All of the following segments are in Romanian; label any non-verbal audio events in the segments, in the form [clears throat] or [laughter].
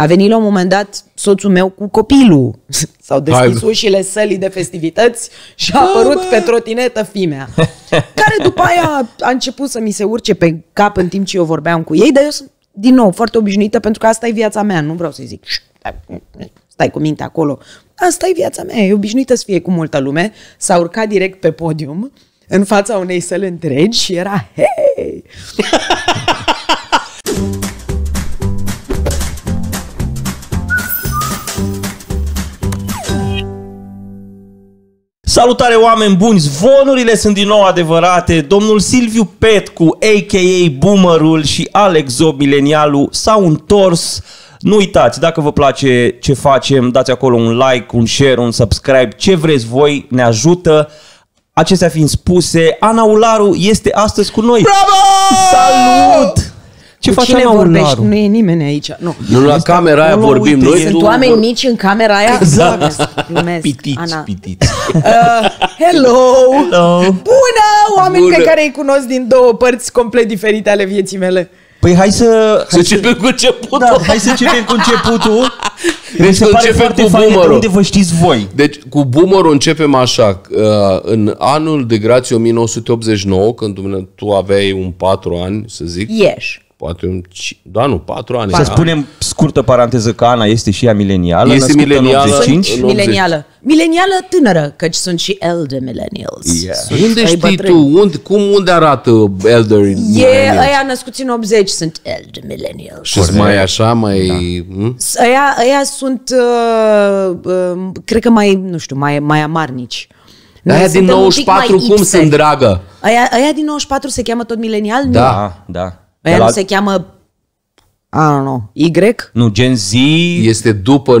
A venit la un moment dat soțul meu cu copilul. [laughs] S-au deschis ușile sălii de festivități și a da, apărut pe trotinetă fimea, [laughs] care după aia a început să mi se urce pe cap în timp ce eu vorbeam cu ei, dar eu sunt, din nou, foarte obișnuită pentru că asta e viața mea, nu vreau să-i zic stai cu minte acolo. Asta e viața mea, e obișnuită să fie cu multă lume. S-a urcat direct pe podium în fața unei săli întregi și era hei! [laughs] Salutare oameni buni, zvonurile sunt din nou adevărate. Domnul Silviu Petcu, a.k.a. Boomerul și Alex Zob, milenialul, s-au întors. Nu uitați, dacă vă place ce facem, dați acolo un like, un share, un subscribe, ce vreți voi, ne ajută. Acestea fiind spuse, Ana Ularu este astăzi cu noi. Bravo! Salut! Ce faci cine la vorbești? Nu e nimeni aici. Nu, nu la camera aia vorbim noi. Sunt tu... oameni vor... mici în camera aia? [laughs] Da. Glumesc, Pitiți, Ana. pitiți. Uh, hello! hello! Bună! Oameni Bună. pe care îi cunosc din două părți complet diferite ale vieții mele. Păi hai să... Hai să începem cu începutul. Da, hai să începem cu începutul. Deci se pare foarte cu fain unde vă știți voi. Deci cu boomerul începem așa. Uh, în anul de grație 1989, când tu aveai un patru ani, să zic... Yes poate un, da, nu, patru ani. Să da. spunem scurtă paranteză că Ana este și ea milenială. Este milenială. În 85. Sunt milenială. Milenială tânără, căci sunt și elder millennials. Yeah. unde știi bătrâni. tu? Unde, cum, unde arată elder e, millennials? Aia născuți în 80 sunt elder millennials. Și mai așa, mai... Da. Aia, hm? aia sunt, uh, uh, cred că mai, nu știu, mai, mai amarnici. Noi aia din 94 cum sunt, dragă? Aia, aia din 94 se cheamă tot milenial? Da, nu? Ah, da. Aia la... nu se cheamă I don't know. Y? Nu, Gen Z... Este după 96-97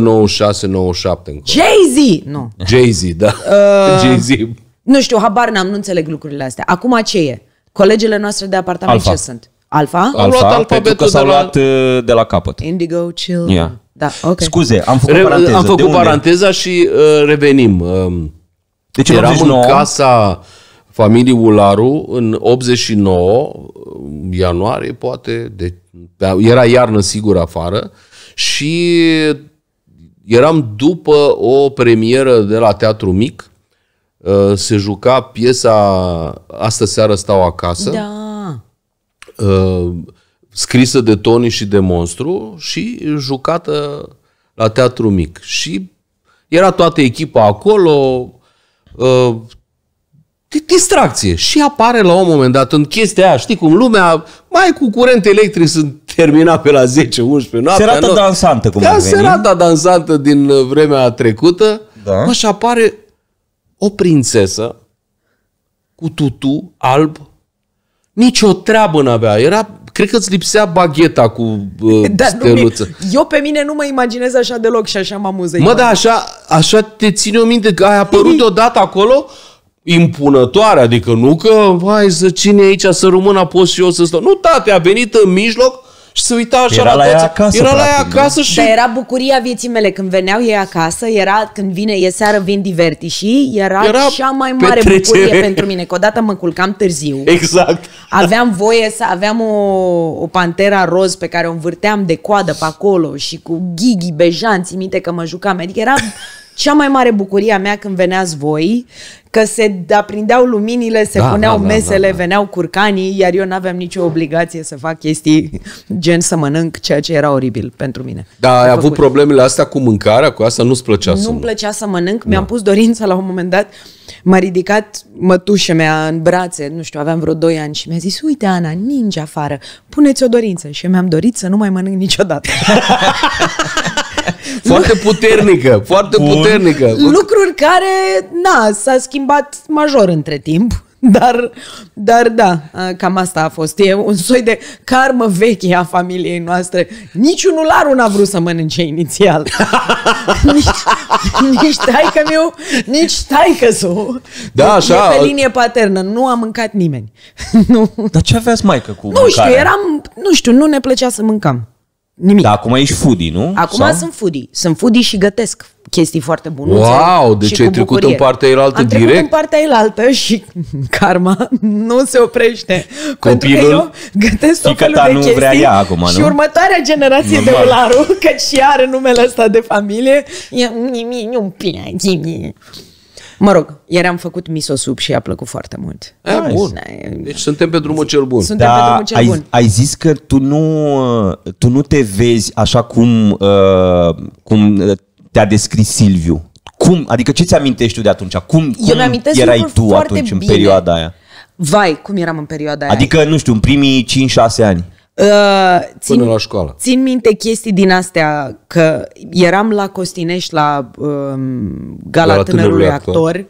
Jay-Z! Nu. Jay-Z, da. Uh... Jay-Z. [laughs] Nu știu, habar n-am, nu înțeleg lucrurile astea. Acum ce e? Colegele noastre de apartament Alpha. ce sunt? Alfa? Alfa, luat alfabetul pentru că s-au luat uh, de la capăt. Indigo, chill. Yeah. Da, okay. Scuze, am făcut Re- paranteză. Am făcut paranteza și uh, revenim. Uh, deci eram în casa familii Ularu în 89 ianuarie poate, de, deci, da, era iarnă sigur afară și eram după o premieră de la Teatru Mic, uh, se juca piesa Astă seară stau acasă, da. Uh, scrisă de Tony și de Monstru și jucată la Teatru Mic. Și era toată echipa acolo, uh, de distracție. Și apare la un moment dat în chestia aia, știi cum lumea, mai cu curent electric sunt termina pe la 10-11 noaptea. Serata nu? dansantă, cum da, serata dansantă din uh, vremea trecută. Da. Mă, și apare o prințesă cu tutu alb, nici o treabă n-avea. Era, cred că îți lipsea bagheta cu uh, [laughs] da, steluță. Nu, eu pe mine nu mă imaginez așa deloc și așa mă amuză. Mă, da, așa, așa te ține o minte că ai apărut deodată [laughs] acolo impunătoare, adică nu că, vai, să cine aici, să rămână, pot și eu să stau. Nu, tate, a venit în mijloc și se uita așa era la, la ea acasă. Era la ea acasă și... Dar era bucuria vieții mele când veneau ei acasă, era când vine, e seară, vin și era, era cea mai mare petrecere. bucurie pentru mine, că odată mă culcam târziu. Exact. Aveam voie să aveam o, o pantera roz pe care o învârteam de coadă pe acolo și cu Ghigi bejanți, minte că mă jucam, adică era cea mai mare bucurie a mea când veneați voi, că se aprindeau luminile, se da, puneau da, da mesele, da, da, da. veneau curcanii, iar eu n aveam nicio obligație să fac chestii gen să mănânc, ceea ce era oribil pentru mine. Da, ai avut problemele astea cu mâncarea, cu asta nu-ți plăcea nu să Nu-mi plăcea să mănânc, da. mi-am pus dorința la un moment dat, m-a ridicat mătușa mea în brațe, nu știu, aveam vreo 2 ani și mi-a zis, uite Ana, ninge afară, puneți o dorință și mi-am dorit să nu mai mănânc niciodată. [laughs] [laughs] foarte puternică, foarte Bun. puternică. Lucruri care, na, s-a schimbat major între timp. Dar, dar da, cam asta a fost. E un soi de karmă veche a familiei noastre. un ular nu a vrut să mănânce inițial. [laughs] nici, nici taică meu, nici taică su. Da, așa. E pe linie paternă. Nu a mâncat nimeni. [laughs] nu. Dar ce aveați maică cu Nu mâncarea? știu, eram, nu știu, nu ne plăcea să mâncam nimic. Dar acum ești foodie, nu? Acum Sau? sunt foodie. Sunt foodie și gătesc chestii foarte bune. Wow, deci ai trecut în partea elaltă Am direct? trecut în partea elaltă și [laughs] karma nu se oprește. Copilul pentru că eu gătesc tot felul de nu chestii vrea ea acum, nu? și următoarea generație Normal. de ularu, [laughs] că și are numele ăsta de familie, e un pic, Mă rog, ieri am făcut miso sup și a plăcut foarte mult. E, ah, nice. bun. Da, deci suntem pe drumul cel bun. Suntem da, pe drumul cel ai, bun. Ai zis că tu nu, tu nu te vezi așa cum, uh, cum te-a descris Silviu. Cum? Adică ce ți-amintești tu de atunci? Cum, cum erai tu atunci bine. în perioada aia? Vai, cum eram în perioada aia. Adică, nu știu, în primii 5-6 ani. Uh, țin, la școală. Țin minte chestii din astea, că eram la Costinești la um, Gala la Tânărului Actor, actor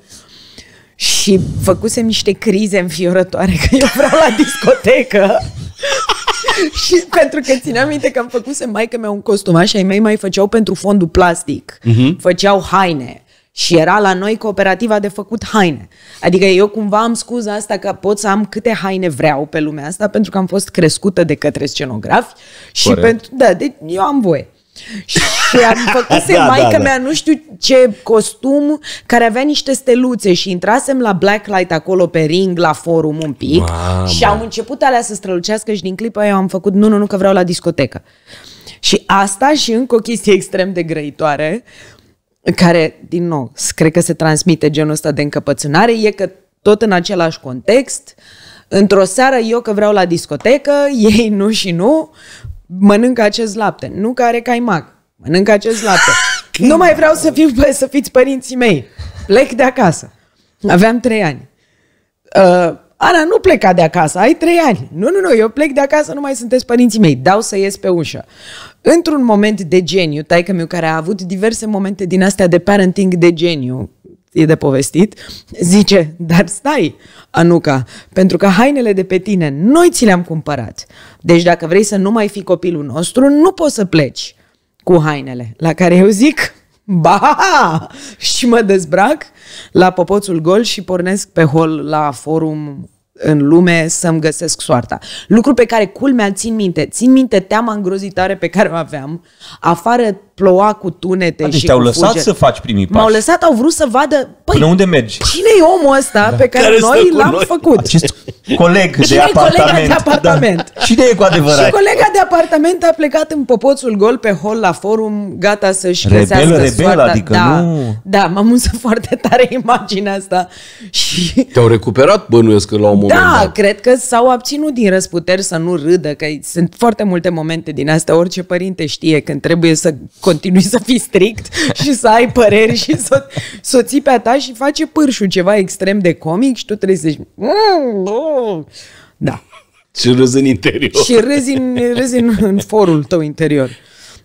și făcusem niște crize înfiorătoare că eu vreau la discotecă. [laughs] și pentru că țineam minte că am făcuse că mea un costum așa ei mei mai făceau pentru fondul plastic. Uh-huh. Făceau haine. Și era la noi cooperativa de făcut haine. Adică eu cumva am scuza asta că pot să am câte haine vreau pe lumea asta pentru că am fost crescută de către scenografi și pentru... Da, de, eu am voie. Și am [laughs] făcut da, maică da, da. mea da. nu știu ce costum care avea niște steluțe și intrasem la Blacklight acolo pe ring, la forum un pic Mama. și am început alea să strălucească și din clipa eu am făcut nu, nu, nu, că vreau la discotecă. Și asta și încă o chestie [laughs] extrem de grăitoare care, din nou, cred că se transmite genul ăsta de încăpățânare, e că tot în același context, într-o seară eu că vreau la discotecă, [laughs] ei nu și nu, mănâncă acest lapte. Nu care are caimac, mănâncă acest lapte. [laughs] nu mai vreau să, fiu, să fiți părinții mei. Plec de acasă. Aveam trei ani. Uh, Ana, nu pleca de acasă, ai trei ani. Nu, nu, nu, eu plec de acasă, nu mai sunteți părinții mei. Dau să ies pe ușă. Într-un moment de geniu, taică meu care a avut diverse momente din astea de parenting de geniu, e de povestit, zice, dar stai, Anuca, pentru că hainele de pe tine noi ți le-am cumpărat. Deci dacă vrei să nu mai fii copilul nostru, nu poți să pleci cu hainele. La care eu zic, ba, și mă dezbrac la popoțul gol și pornesc pe hol la forum în lume să-mi găsesc soarta. Lucru pe care culmea țin minte. Țin minte teama îngrozitoare pe care o aveam. Afară ploua cu tunete adică și te-au lăsat fulgeri. să faci primii pași. M-au lăsat, au vrut să vadă, păi, Până unde mergi? cine e omul ăsta da. pe care, care noi l-am noi? făcut? Acest coleg de cine apartament. de apartament? Da. Cine e cu adevărat? Și colega de apartament a plecat în popoțul gol pe hol la forum, gata să-și rebel, găsească rebel, soarta. adică da, nu... Da, da m-am [laughs] foarte tare imaginea asta. Și... Te-au recuperat, bănuiesc, la un moment moment da, dat. cred că s-au abținut din răsputeri să nu râdă, că sunt foarte multe momente din astea, Orice părinte știe când trebuie să continui să fii strict [laughs] și să ai păreri și să soții pe a ta și face pârșul ceva extrem de comic și tu trebuie să zici... Mm, oh. Da. Și râzi în interior. Și râzi în, râzi în, în forul tău interior.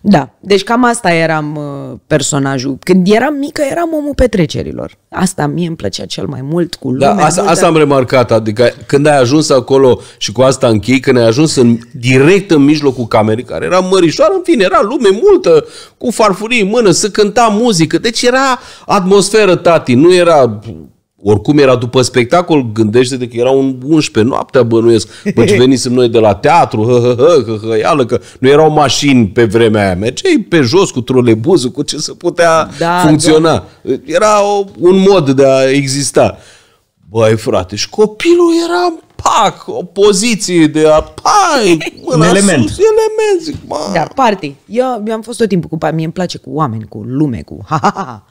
Da, deci cam asta eram uh, personajul. Când eram mică, eram omul petrecerilor. Asta mie îmi plăcea cel mai mult cu da, lumea. Da, asta, multă... asta am remarcat, adică când ai ajuns acolo și cu asta închei, când ai ajuns în, direct în mijlocul camerei, care era mărișoară, în fine, era lume multă, cu farfurii în mână, să cânta muzică, deci era atmosferă, tati, nu era oricum era după spectacol, gândește-te că era un 11 noaptea bănuiesc. Bă, ce [laughs] venisem noi de la teatru, hă, hă, hă, hă, hă, ială, că nu erau mașini pe vremea aia. Mergeai pe jos cu trolebuzul, cu ce se putea da, funcționa. Da. Era o, un mod de a exista. Băi, frate, și copilul era pac, o poziție de a, pai, un element. Sus, element, zic, mă. Da, party. Eu, eu am fost tot timpul cu, mie îmi place cu oameni, cu lume, cu ha, ha, ha.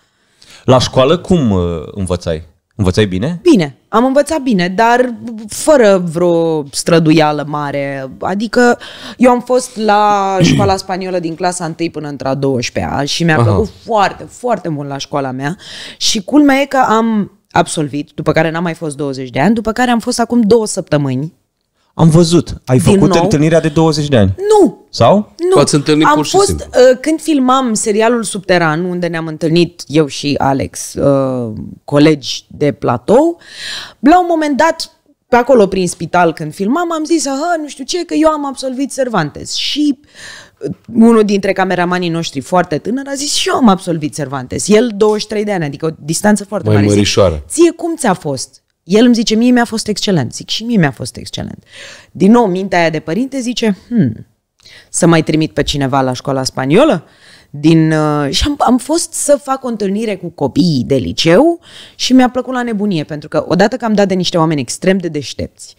La școală cum uh, învățai? Învățai bine? Bine, am învățat bine, dar fără vreo străduială mare. Adică eu am fost la [clears throat] școala spaniolă din clasa 1 până între a 12-a și mi-a Aha. plăcut foarte, foarte mult la școala mea și culmea e că am absolvit, după care n-am mai fost 20 de ani, după care am fost acum două săptămâni am văzut. Ai Din făcut nou? întâlnirea de 20 de ani. Nu. Sau? Nu. Ați întâlnit Am pur și fost, simplu. Uh, când filmam serialul Subteran, unde ne-am întâlnit eu și Alex, uh, colegi de platou, la un moment dat pe acolo prin spital când filmam, am zis, aha, nu știu ce, că eu am absolvit Cervantes. Și uh, unul dintre cameramanii noștri foarte tânăr a zis, și eu am absolvit Cervantes. El 23 de ani, adică o distanță foarte Mai mare. Mai mărișoară. Ție cum ți-a fost? El îmi zice, mie mi-a fost excelent. Zic, și mie mi-a fost excelent. Din nou, mintea aia de părinte zice, hmm, să mai trimit pe cineva la școala spaniolă? Din, uh, și am, am fost să fac o întâlnire cu copiii de liceu și mi-a plăcut la nebunie, pentru că odată că am dat de niște oameni extrem de deștepți,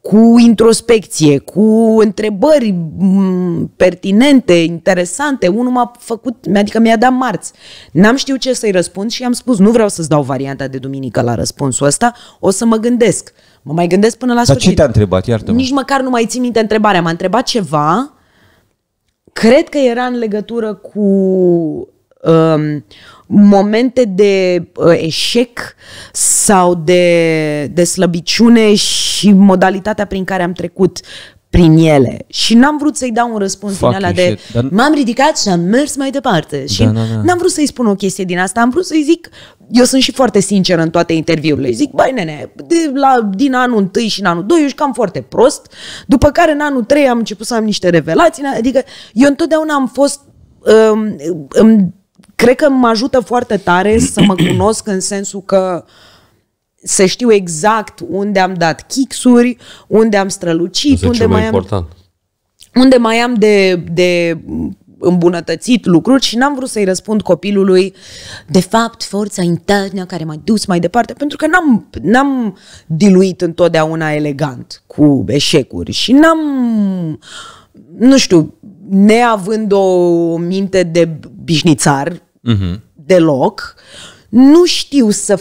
cu introspecție, cu întrebări pertinente, interesante. Unul m-a făcut, adică mi-a dat marți. N-am știut ce să-i răspund și am spus, nu vreau să-ți dau varianta de duminică la răspunsul ăsta, o să mă gândesc. Mă mai gândesc până la sfârșit. Dar ce te-a întrebat? Iartă-mă. Nici măcar nu mai țin minte întrebarea. M-a întrebat ceva, cred că era în legătură cu um, momente de uh, eșec sau de, de slăbiciune și modalitatea prin care am trecut prin ele. Și n-am vrut să-i dau un răspuns Fuck din ala de Dar... m-am ridicat și am mers mai departe. Da, și da, da, da. n-am vrut să-i spun o chestie din asta, am vrut să-i zic eu sunt și foarte sincer în toate interviurile. Zic, băi nene, de la, din anul 1 și în anul 2 și cam foarte prost, după care în anul 3 am început să am niște revelații, adică eu întotdeauna am fost um, îmi Cred că mă ajută foarte tare să mă [clears throat] cunosc în sensul că să știu exact unde am dat kicksuri, unde am strălucit, unde mai, mai am... Unde mai am de, de îmbunătățit lucruri și n-am vrut să-i răspund copilului de fapt forța internă care m-a dus mai departe, pentru că n-am, n-am diluit întotdeauna elegant cu eșecuri și n-am, nu știu, neavând o minte de bișnițar, uh-huh. deloc, nu știu să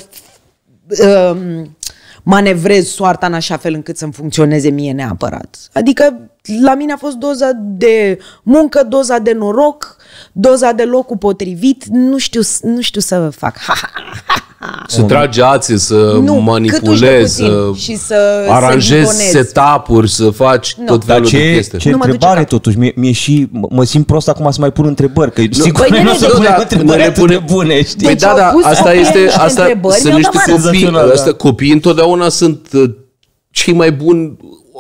um, manevrez soarta în așa fel încât să-mi funcționeze mie neapărat. Adică la mine a fost doza de muncă, doza de noroc, doza de locul potrivit, nu știu, nu știu să fac. Ha, ha, ha, să tragi ații, să nu, manipulezi, să și să aranjezi să setup-uri, să faci nu. tot felul Dar ce, de chestii. Ce nu întrebare totuși, mie, mie și mă simt prost acum să mai pun întrebări, că nu. sigur păi nu o să punem întrebări atât de bune, păi știi? Păi da, da, deci asta este, asta sunt niște copii, copiii întotdeauna sunt uh, cei mai buni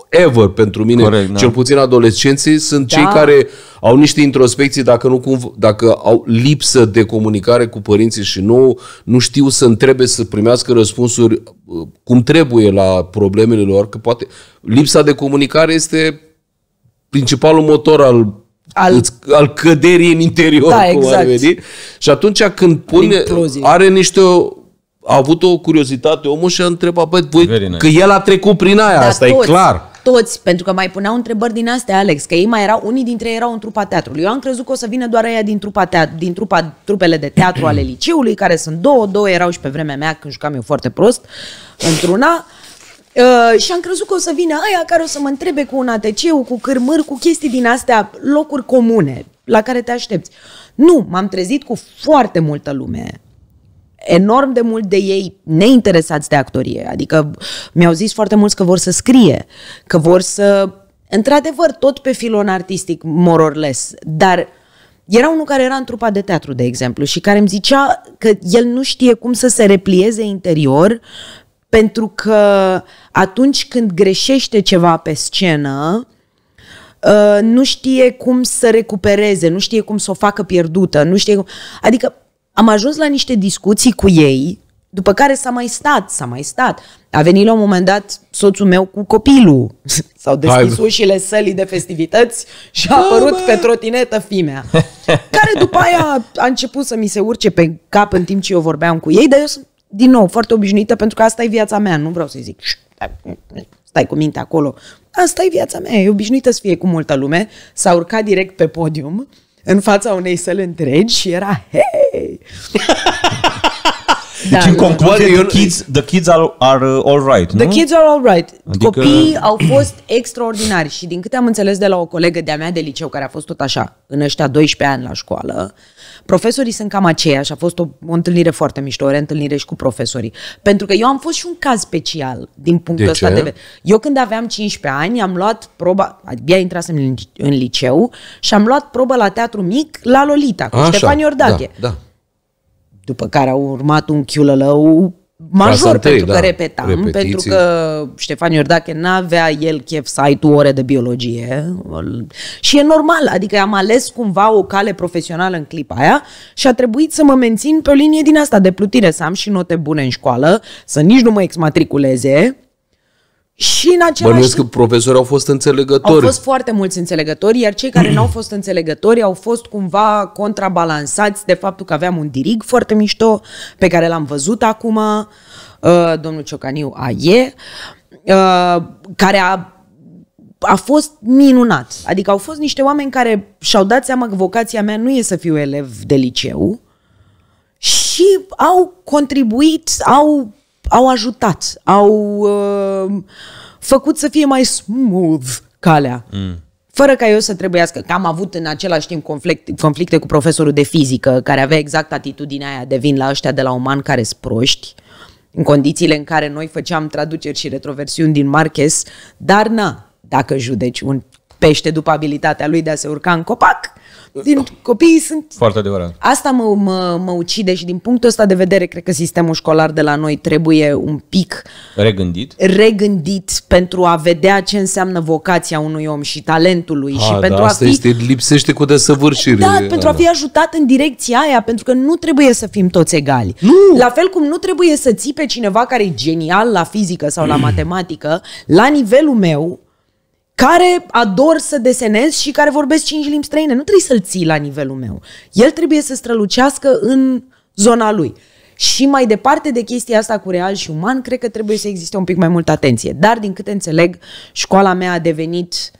ever pentru mine, Corect, da. cel puțin adolescenții, sunt da. cei care au niște introspecții dacă nu cum, dacă au lipsă de comunicare cu părinții și nu, nu știu să întrebe, să primească răspunsuri uh, cum trebuie la problemele lor, că poate lipsa de comunicare este principalul motor al al, al căderii în interior, da, cum exact. ar veni. Și atunci când pune, are niște a avut o curiozitate omul și a întrebat, băi, voi, că el a trecut prin aia, da, asta tot. e clar toți, pentru că mai puneau întrebări din astea, Alex, că ei mai erau, unii dintre ei erau în trupa teatrului. Eu am crezut că o să vină doar aia din trupa, teat- din trupa trupele de teatru ale liceului, care sunt două, două erau și pe vremea mea, când jucam eu foarte prost, într-una. Uh, și am crezut că o să vină aia care o să mă întrebe cu un atc cu cârmâri, cu chestii din astea, locuri comune la care te aștepți. Nu, m-am trezit cu foarte multă lume enorm de mult de ei neinteresați de actorie. Adică mi-au zis foarte mulți că vor să scrie, că vor să... Într-adevăr, tot pe filon artistic, more or less, dar era unul care era în trupa de teatru, de exemplu, și care îmi zicea că el nu știe cum să se replieze interior pentru că atunci când greșește ceva pe scenă, uh, nu știe cum să recupereze, nu știe cum să o facă pierdută, nu știe cum... Adică am ajuns la niște discuții cu ei, după care s-a mai stat, s-a mai stat. A venit la un moment dat soțul meu cu copilul. [laughs] S-au deschis Hai. ușile sălii de festivități și a apărut bă. pe trotinetă fimea, [laughs] care după aia a început să mi se urce pe cap în timp ce eu vorbeam cu ei, dar eu sunt, din nou, foarte obișnuită pentru că asta e viața mea, nu vreau să-i zic stai cu minte acolo. Asta e viața mea, e obișnuită să fie cu multă lume, s-a urcat direct pe podium în fața unei săli întregi și era hei! da, [laughs] deci, în da. concluzie, the kids, the kids are, are all right, nu? The kids are all right. Adică... Copiii au fost extraordinari și din câte am înțeles de la o colegă de-a mea de liceu, care a fost tot așa, în ăștia 12 ani la școală, Profesorii sunt cam aceiași, a fost o, o întâlnire foarte mișto, o reîntâlnire și cu profesorii. Pentru că eu am fost și un caz special din punctul ăsta de vedere. Eu când aveam 15 ani am luat proba, abia intrasem în, în liceu și am luat probă la teatru mic la Lolita cu Așa, Ștefan Iordache. Da, da. După care au urmat un chiulălău major întâi, da, pentru că repetam, repetiții. pentru că Ștefan Iordache n-avea el chef să ai tu ore de biologie și e normal, adică am ales cumva o cale profesională în clipa aia și a trebuit să mă mențin pe o linie din asta de plutire, să am și note bune în școală, să nici nu mă exmatriculeze, și în același Bănuiesc că profesorii au fost înțelegători. Au fost foarte mulți înțelegători, iar cei care nu au [clears throat] fost înțelegători au fost cumva contrabalansați de faptul că aveam un dirig foarte mișto, pe care l-am văzut acum, uh, domnul Ciocaniu Aie, uh, care a a fost minunat. Adică au fost niște oameni care și-au dat seama că vocația mea nu e să fiu elev de liceu și au contribuit, au, au ajutat, au uh, făcut să fie mai smooth calea. Mm. Fără ca eu să trebuiască, că am avut în același timp conflict, conflicte cu profesorul de fizică, care avea exact atitudinea aia de vin la ăștia de la uman care sunt proști, în condițiile în care noi făceam traduceri și retroversiuni din Marquez, dar na, dacă judeci un pește după abilitatea lui de a se urca în copac, din copiii sunt... Foarte adevărat. Asta mă, mă, mă ucide și din punctul ăsta de vedere, cred că sistemul școlar de la noi trebuie un pic... Regândit? Regândit pentru a vedea ce înseamnă vocația unui om și talentul lui. Ha, și da, pentru asta a fi... este, lipsește cu desăvârșire. Da, da, pentru a da, fi da. ajutat în direcția aia, pentru că nu trebuie să fim toți egali. Nu! La fel cum nu trebuie să ții pe cineva care e genial la fizică sau la [clears throat] matematică, la nivelul meu, care ador să desenez și care vorbesc cinci limbi străine. Nu trebuie să-l ții la nivelul meu. El trebuie să strălucească în zona lui. Și mai departe de chestia asta cu real și uman, cred că trebuie să existe un pic mai multă atenție. Dar, din câte înțeleg, școala mea a devenit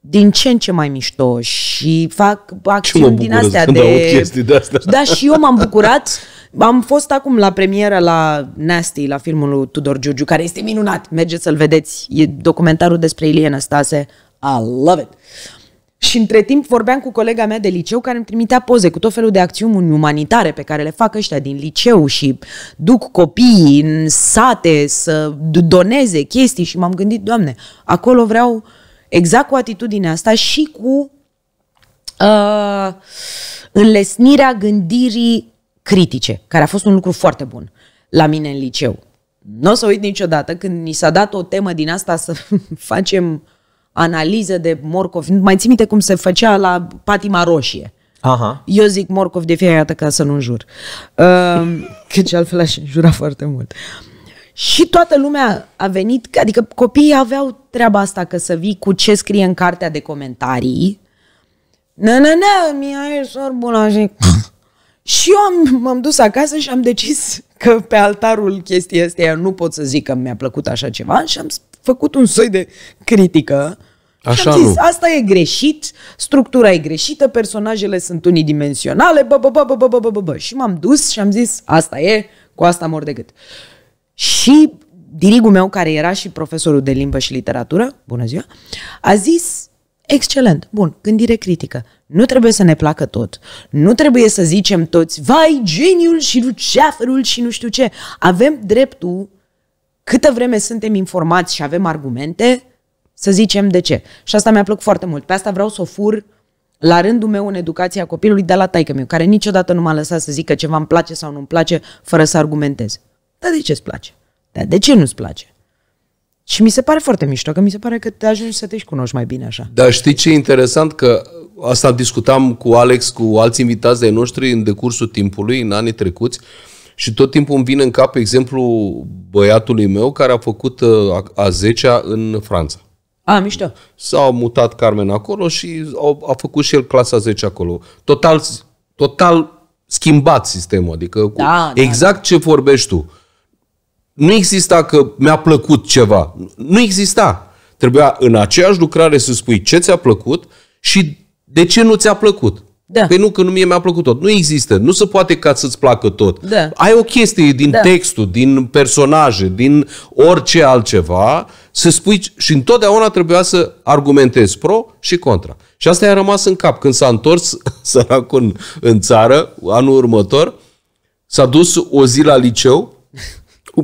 din ce în ce mai mișto și fac acțiuni din astea de... de astea. Da, și eu m-am bucurat [laughs] Am fost acum la premieră la Nasty, la filmul lui Tudor Giugiu, care este minunat. Mergeți să-l vedeți. E documentarul despre Ilie Năstase. I love it. Și între timp vorbeam cu colega mea de liceu care îmi trimitea poze cu tot felul de acțiuni umanitare pe care le fac ăștia din liceu și duc copiii în sate să doneze chestii și m-am gândit, Doamne, acolo vreau exact cu atitudinea asta și cu uh, înlesnirea gândirii critice, care a fost un lucru foarte bun la mine în liceu. Nu o să uit niciodată când ni s-a dat o temă din asta să [laughs] facem analiză de morcov. Mai ții minte cum se făcea la patima roșie. Aha. Eu zic morcov de fiecare dată ca să nu jur. Că ce altfel aș jura foarte mult. Și toată lumea a venit, adică copiii aveau treaba asta că să vii cu ce scrie în cartea de comentarii. Na, na, na, mi-a ieșit și [laughs] Și eu am, m-am dus acasă și am decis că pe altarul chestii astea nu pot să zic că mi-a plăcut așa ceva și am făcut un soi de critică. Așa și am zis, nu. asta e greșit, structura e greșită, personajele sunt unidimensionale, bă, bă, bă, bă, bă, bă, bă, bă. Și m-am dus și am zis, asta e, cu asta mor de gât. Și dirigul meu, care era și profesorul de limbă și literatură, bună ziua, a zis, Excelent, bun, gândire critică. Nu trebuie să ne placă tot. Nu trebuie să zicem toți, vai, geniul și luceafărul și nu știu ce. Avem dreptul, câtă vreme suntem informați și avem argumente, să zicem de ce. Și asta mi-a plăcut foarte mult. Pe asta vreau să o fur la rândul meu în educația copilului de la taică meu, care niciodată nu m-a lăsat să zică ceva îmi place sau nu-mi place fără să argumentez. Dar de ce îți place? Dar de ce nu-ți place? Și mi se pare foarte mișto, că mi se pare că te ajungi să te și cunoști mai bine așa. Dar știi ce e interesant? Că asta discutam cu Alex, cu alți invitați de noștri în decursul timpului, în anii trecuți, și tot timpul îmi vine în cap exemplu băiatului meu care a făcut uh, a 10-a în Franța. A, mișto. S-a mutat Carmen acolo și a făcut și el clasa 10 acolo. Total, total schimbat sistemul, adică cu da, da exact da. ce vorbești tu. Nu exista că mi-a plăcut ceva. Nu exista. Trebuia în aceeași lucrare să spui ce ți-a plăcut și de ce nu ți-a plăcut. Da. Păi nu, că nu mie mi-a plăcut tot. Nu există. Nu se poate ca să-ți placă tot. Da. Ai o chestie din da. textul, din personaje, din orice altceva, să spui și întotdeauna trebuia să argumentezi pro și contra. Și asta i-a rămas în cap. Când s-a întors [laughs] săracul în, în țară, anul următor, s-a dus o zi la liceu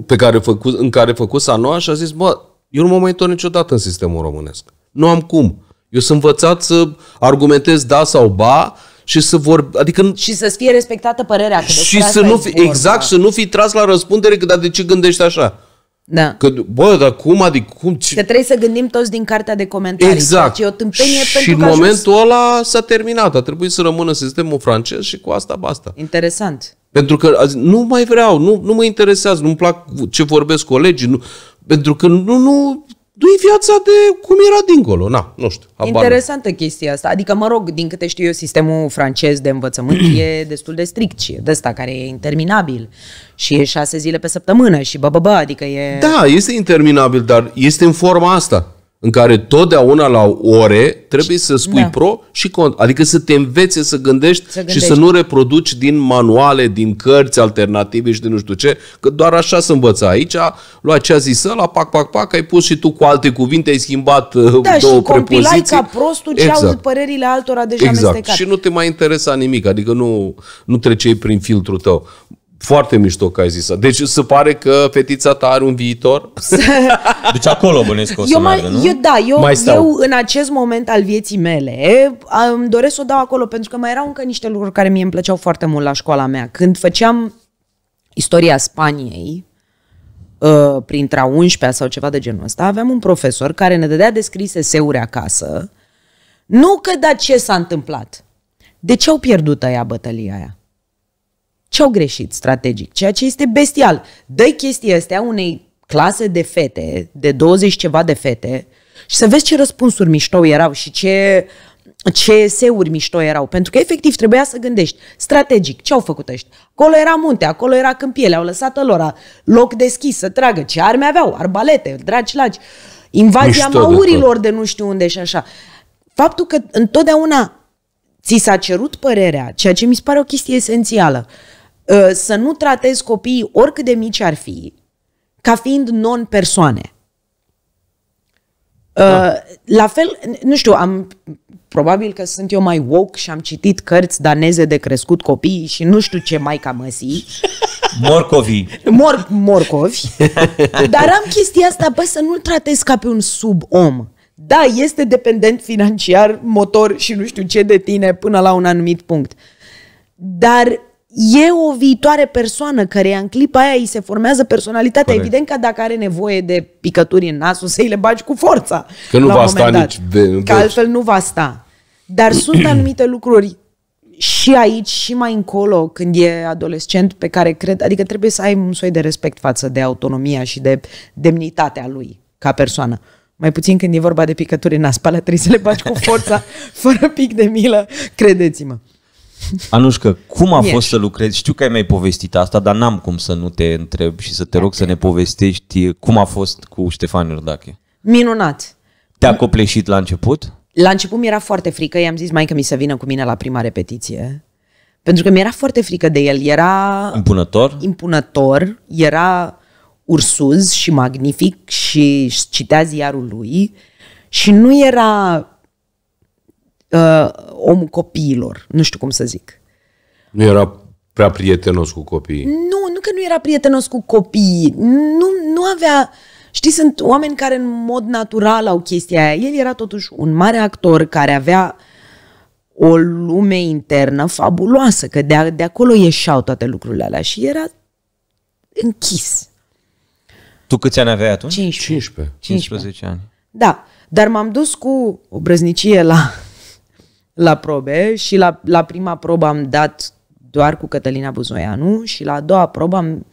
pe care făcu, în care făcu Sanoa și a zis, bă, eu nu mă mai întorc niciodată în sistemul românesc. Nu am cum. Eu sunt învățat să argumentez da sau ba și să vorb... Adică... Și să fie respectată părerea. Că și să nu fi, exact, să nu fi tras la răspundere că dar de ce gândești așa? Da. Că, bă, dar cum, adică, cum... Ce... Că trebuie să gândim toți din cartea de comentarii. Exact. E o tâmpenie și pentru că momentul ajuns... ăla s-a terminat. A trebuit să rămână sistemul francez și cu asta basta. Interesant. Pentru că azi, nu mai vreau, nu, nu mă interesează, nu-mi plac ce vorbesc colegii, nu, pentru că nu, nu, nu e viața de cum era dincolo. Na, nu știu. Interesantă chestia asta. Adică, mă rog, din câte știu eu, sistemul francez de învățământ [clears throat] e destul de strict și e de ăsta care e interminabil. Și e șase zile pe săptămână și bă, bă, bă, adică e... Da, este interminabil, dar este în forma asta în care totdeauna la ore trebuie să spui da. pro și cont. Adică să te învețe să gândești, să gândești și să nu reproduci din manuale, din cărți alternative și de nu știu ce, că doar așa se învăța. Aici lua ce a zis ăla, pac, pac, pac, ai pus și tu cu alte cuvinte, ai schimbat uh, da, două și și ca prostul ce exact. auzi părerile altora deja exact. amestecat. Și nu te mai interesa nimic, adică nu, nu treceai prin filtrul tău. Foarte mișto că ai zis -a. Deci se pare că fetița ta are un viitor? [laughs] deci acolo bănesc că o să eu meargă, nu? Eu, da, eu, mai stau. eu în acest moment al vieții mele îmi doresc să o dau acolo pentru că mai erau încă niște lucruri care mie îmi plăceau foarte mult la școala mea. Când făceam istoria Spaniei, uh, printre a 11-a sau ceva de genul ăsta, aveam un profesor care ne dădea descrise seuri acasă, nu că da ce s-a întâmplat, de ce au pierdut aia bătălia aia? ce-au greșit strategic, ceea ce este bestial. Dă-i chestia astea unei clase de fete, de 20 ceva de fete, și să vezi ce răspunsuri mișto erau și ce ce seuri mișto erau, pentru că efectiv trebuia să gândești strategic ce au făcut ăștia. Acolo era munte, acolo era câmpie, le-au lăsat lor loc deschis să tragă, ce arme aveau, arbalete, dragi laci, invazia mișto maurilor de, de nu știu unde și așa. Faptul că întotdeauna ți s-a cerut părerea, ceea ce mi se pare o chestie esențială. Uh, Ă, să nu tratezi copiii, oricât de mici ar fi, ca fiind non-persoane. Ă, da. La fel, nu știu, am probabil că sunt eu mai woke și am citit cărți daneze de crescut copiii și nu știu ce mai ca măsii. Morcovi. Mor, morcovi. [laughs] Dar am chestia asta, bă, să nu-l tratez ca pe un sub-om. Da, este dependent financiar, motor și nu știu ce de tine până la un anumit punct. Dar e o viitoare persoană care în clipa aia îi se formează personalitatea. Corect. Evident că dacă are nevoie de picături în o să îi le bagi cu forța. Că nu va sta dat, nici de... Că altfel nu va sta. Dar [clears throat] sunt anumite lucruri și aici și mai încolo când e adolescent pe care cred, adică trebuie să ai un soi de respect față de autonomia și de demnitatea lui ca persoană. Mai puțin când e vorba de picături în nas, trebuie să le bagi cu forța, [laughs] fără pic de milă, credeți-mă. Anușcă, cum a Ești. fost să lucrezi? Știu că ai mai povestit asta, dar n-am cum să nu te întreb și să te rog să ne exact. povestești cum a fost cu Ștefan Iordache. Minunat! Te-a copleșit la început? La început mi-era foarte frică, i-am zis mai că mi să vină cu mine la prima repetiție. Pentru că mi-era foarte frică de el, era... Impunător? Impunător, era ursuz și magnific și citea ziarul lui și nu era uh, omul copiilor, nu știu cum să zic. Nu era prea prietenos cu copiii. Nu, nu că nu era prietenos cu copiii. Nu, nu avea... Știi, sunt oameni care în mod natural au chestia aia. El era totuși un mare actor care avea o lume internă fabuloasă, că de, de acolo ieșeau toate lucrurile alea și era închis. Tu câți ani aveai atunci? 15. 15. 15 ani. Da, dar m-am dus cu o brăznicie la la probe și la, la prima probă am dat doar cu Cătălina Buzoianu și la a doua probă am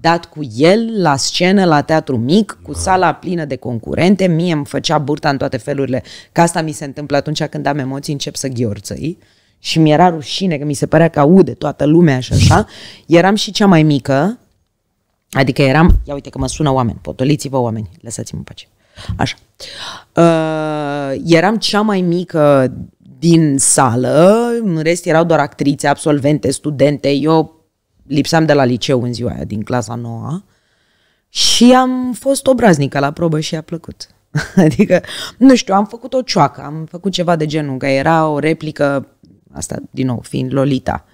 dat cu el la scenă, la teatru mic, cu da. sala plină de concurente. Mie îmi făcea burta în toate felurile, că asta mi se întâmplă atunci când am emoții, încep să gheorțăi și mi era rușine că mi se părea că aude toată lumea și așa. Eram și cea mai mică, adică eram, ia uite că mă sună oameni, potoliți-vă oameni, lăsați-mă pace. Așa. Uh, eram cea mai mică din sală, în rest erau doar actrițe, absolvente, studente. Eu lipseam de la liceu în ziua aia, din clasa noua, Și am fost obraznică la probă și a plăcut. [laughs] Adică, nu știu, am făcut o cioacă, am făcut ceva de genul, că era o replică, asta din nou, fiind Lolita.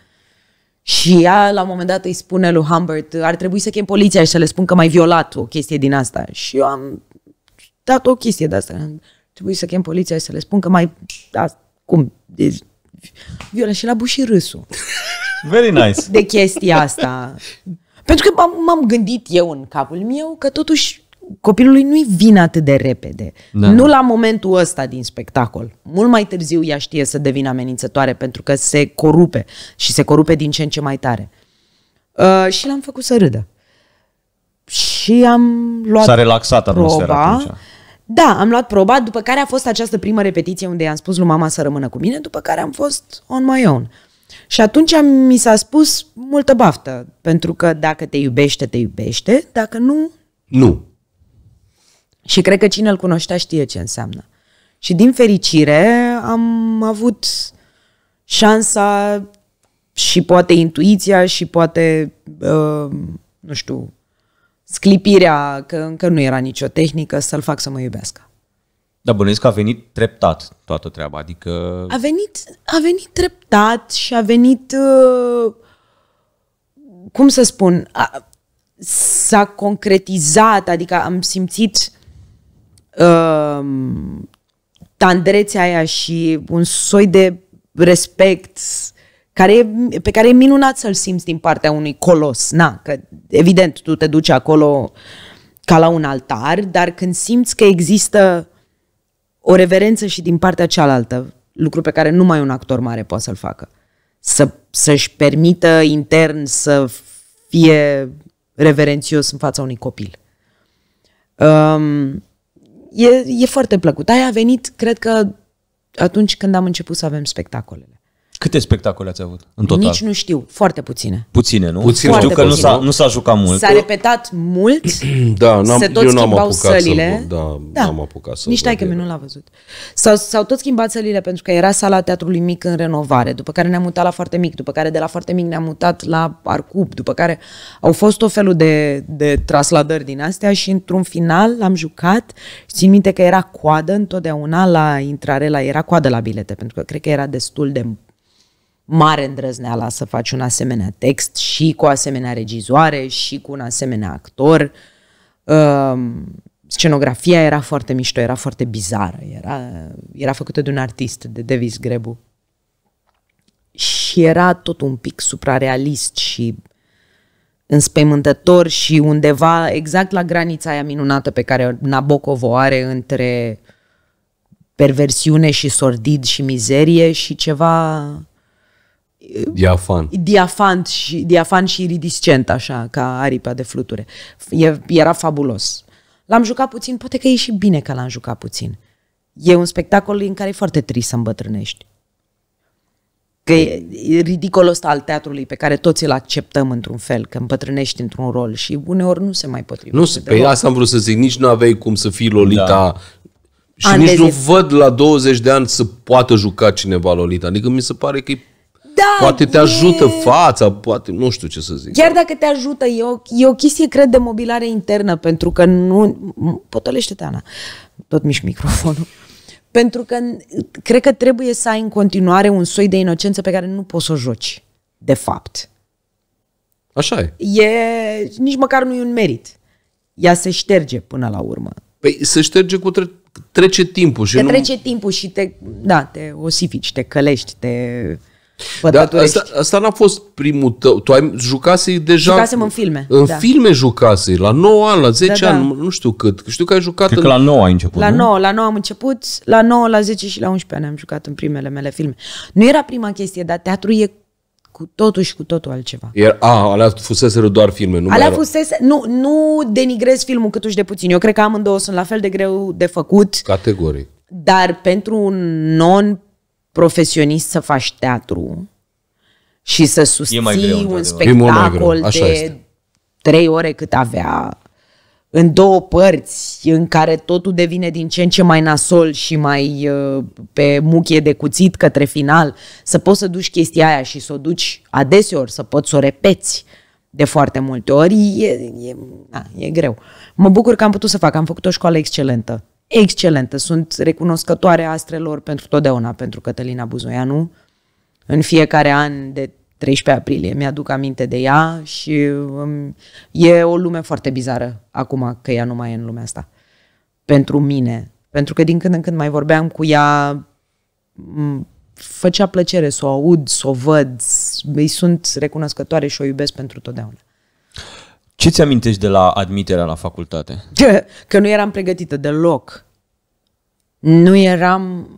Și ea, la un moment dat, îi spune lui Humbert, ar trebui să chem poliția și să le spun că mai violat o chestie din asta. Și eu am dat o chestie de asta. Trebuie să chem poliția și să le spun că mai... Asta cum? de, deci, Viola și la a și râsul. Very nice. De chestia asta. Pentru că m-am gândit eu în capul meu că totuși copilului nu-i vine atât de repede. Da. Nu la momentul ăsta din spectacol. Mult mai târziu ea știe să devină amenințătoare pentru că se corupe și se corupe din ce în ce mai tare. Uh, și l-am făcut să râdă. Și am luat S-a relaxat proba, atmosfera atunci. Da, am luat proba, după care a fost această primă repetiție unde i-am spus lui mama să rămână cu mine, după care am fost on my own. Și atunci mi s-a spus multă baftă, pentru că dacă te iubește, te iubește, dacă nu... Nu. Și cred că cine îl cunoștea știe ce înseamnă. Și din fericire am avut șansa și poate intuiția și poate, uh, nu știu, sclipirea că încă nu era nicio tehnică să-l fac să mă iubească. Dar bănuiesc că a venit treptat toată treaba, adică... A venit, a venit treptat și a venit... Uh, cum să spun? A, s-a concretizat, adică am simțit uh, tandrețea aia și un soi de respect uh, care, pe care e minunat să-l simți din partea unui colos. Na, că evident, tu te duci acolo ca la un altar, dar când simți că există o reverență și din partea cealaltă, lucru pe care numai un actor mare poate să-l facă. Să, să-și permită intern să fie reverențios în fața unui copil. Um, e, e foarte plăcut. Aia a venit, cred că, atunci când am început să avem spectacolele. Câte spectacole ați avut în total? Nici nu știu, foarte puține. Puține, nu? Puține. știu că puține. Nu, s-a, nu s-a jucat mult. S-a repetat mult, [clears throat] da, n-am, se tot eu n-am schimbau sălile. Să, da, da, n-am apucat să Nici taică nu l-a văzut. S-au, s-au tot schimbat sălile pentru că era sala teatrului mic în renovare, după care ne-am mutat la foarte mic, după care de la foarte mic ne-am mutat la Arcup, după care au fost tot felul de, de trasladări din astea și într-un final l-am jucat țin minte că era coadă întotdeauna la intrare, la, era coadă la bilete, pentru că cred că era destul de mare îndrăzneala să faci un asemenea text și cu asemenea regizoare și cu un asemenea actor. Um, scenografia era foarte mișto, era foarte bizară, era, era făcută de un artist, de Davis Grebu. Și era tot un pic suprarealist și înspăimântător și undeva exact la granița aia minunată pe care Nabokov o are între perversiune și sordid și mizerie și ceva Diafan. Diafant și, diafan și iridiscent, așa, ca aripa de fluture. E, era fabulos. L-am jucat puțin, poate că e și bine că l-am jucat puțin. E un spectacol în care e foarte trist să îmbătrânești. Că e ridicolul ăsta al teatrului pe care toți îl acceptăm într-un fel, că îmbătrânești într-un rol și uneori nu se mai potrivește. Nu se, pe asta am vrut să zic, nici nu aveai cum să fii Lolita da. și An nici nu văd la 20 de ani să poată juca cineva Lolita. Adică mi se pare că e da, poate te e... fața, poate, nu știu ce să zic. Chiar dacă te ajută, e o, e o chestie, cred, de mobilare internă, pentru că nu... Potolește-te, Ana. Tot mișc microfonul. [laughs] Pentru că cred că trebuie să ai în continuare un soi de inocență pe care nu poți să o joci, de fapt. Așa e. e. Nici măcar nu e un merit. Ea se șterge până la urmă. Păi se șterge cu tre- trece timpul și te nu... trece timpul și te, da, te osifici, te călești, te dar asta, asta n-a fost primul tău. Tu ai jucasei deja... Jucasem în filme. În da. filme jucase, la 9 ani, la 10 da, ani, da. nu știu cât. Știu că ai jucat... Cred în... că la 9 ai început, La nu? 9, la 9 am început, la 9, la 10 și la 11 ani am jucat în primele mele filme. Nu era prima chestie, dar teatru e cu totul și cu totul altceva. Iar, a, alea fuseseră doar filme, nu alea fusese, nu, nu denigrez filmul cât uși de puțin. Eu cred că amândouă sunt la fel de greu de făcut. Categoric. Dar pentru un non profesionist să faci teatru și să susții greu, un spectacol de trei ore cât avea în două părți în care totul devine din ce în ce mai nasol și mai uh, pe muchie de cuțit către final, să poți să duci chestia aia și să o duci adeseori, să poți să o repeți de foarte multe ori, e, e, na, e greu. Mă bucur că am putut să fac, am făcut o școală excelentă excelentă. Sunt recunoscătoare astrelor pentru totdeauna, pentru Cătălina Buzoianu. În fiecare an de 13 aprilie mi-aduc aminte de ea și um, e o lume foarte bizară acum că ea nu mai e în lumea asta. Pentru mine. Pentru că din când în când mai vorbeam cu ea, făcea plăcere să o aud, să o văd, îi sunt recunoscătoare și o iubesc pentru totdeauna. Ce ți amintești de la admiterea la facultate? Că, [laughs] că nu eram pregătită deloc. Nu eram...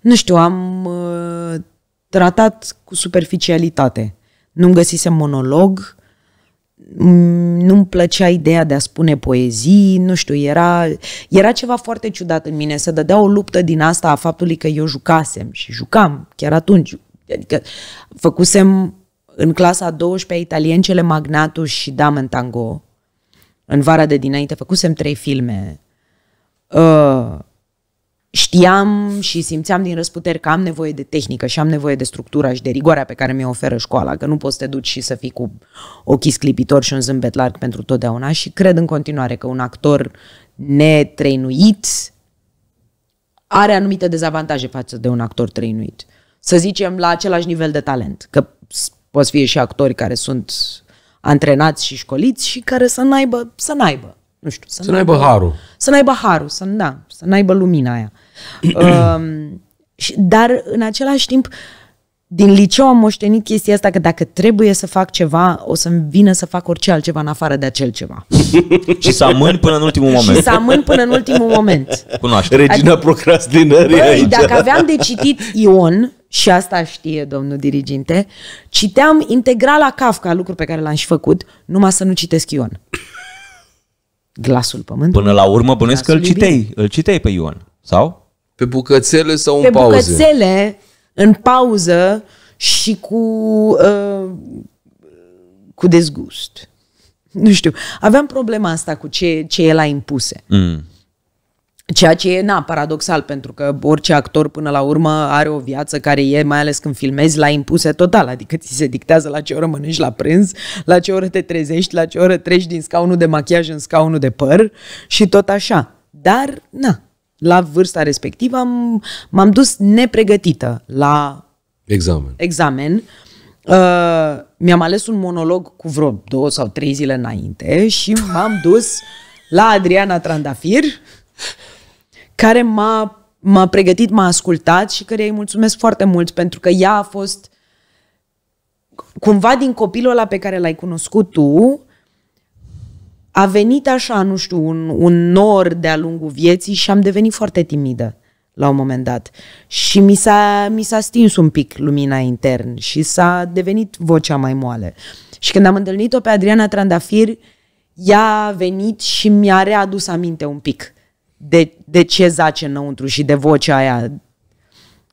Nu știu, am tratat uh, cu superficialitate. Nu-mi găsisem monolog, mm, nu-mi plăcea ideea de a spune poezii, nu știu, era, era ceva foarte ciudat în mine, să dădea o luptă din asta a faptului că eu jucasem și jucam chiar atunci. Adică făcusem în clasa a 12-a italiencele Magnatus și Damen Tango. În vara de dinainte făcusem trei filme. Uh, știam și simțeam din răsputeri că am nevoie de tehnică și am nevoie de structura și de rigoarea pe care mi-o oferă școala, că nu poți să te duci și să fii cu ochii sclipitori și un zâmbet larg pentru totdeauna și cred în continuare că un actor netrăinuit are anumite dezavantaje față de un actor trăinuit. Să zicem la același nivel de talent, că Poți fi și actori care sunt antrenați și școliți și care să n-aibă, să n-aibă. Nu știu, să, să n-aibă, n-aibă harul. Să n-aibă harul, să, da, să n-aibă lumina aia. [clears throat] uh, dar în același timp, uh, din liceu am moștenit chestia asta că dacă trebuie să fac ceva, o să-mi vină să fac orice altceva în afară de acel ceva. [laughs] și să amân până în ultimul moment. Și să amân până în ultimul moment. Cunoaște. Regina adică, procrastinării băi, aici. dacă aveam de citit Ion, și asta știe domnul diriginte, citeam integrala Kafka, lucru pe care l-am și făcut, numai să nu citesc Ion. Glasul pământului. Până la urmă bănuiesc că îl citei, iubire. îl citei pe Ion, sau? Pe bucățele sau pe în pe pauze? Pe bucățele, în pauză și cu, uh, cu dezgust. Nu știu, aveam problema asta cu ce, ce el a impuse. Mm. Ceea ce e, na, paradoxal, pentru că orice actor până la urmă are o viață care e, mai ales când filmezi, la impuse total, adică ți se dictează la ce oră mănânci la prânz, la ce oră te trezești, la ce oră treci din scaunul de machiaj în scaunul de păr și tot așa. Dar, na, la vârsta respectivă am, m-am dus nepregătită la examen. examen. Uh, mi-am ales un monolog cu vreo două sau trei zile înainte și m-am dus la Adriana Trandafir, care m-a, m-a pregătit, m-a ascultat și care îi mulțumesc foarte mult pentru că ea a fost cumva din copilul ăla pe care l-ai cunoscut tu, a venit așa, nu știu, un, un nor de-a lungul vieții și am devenit foarte timidă la un moment dat. Și mi s-a, mi s-a stins un pic lumina intern și s-a devenit vocea mai moale. Și când am întâlnit-o pe Adriana Trandafir, ea a venit și mi-a readus aminte un pic de, de ce zace înăuntru și de vocea aia.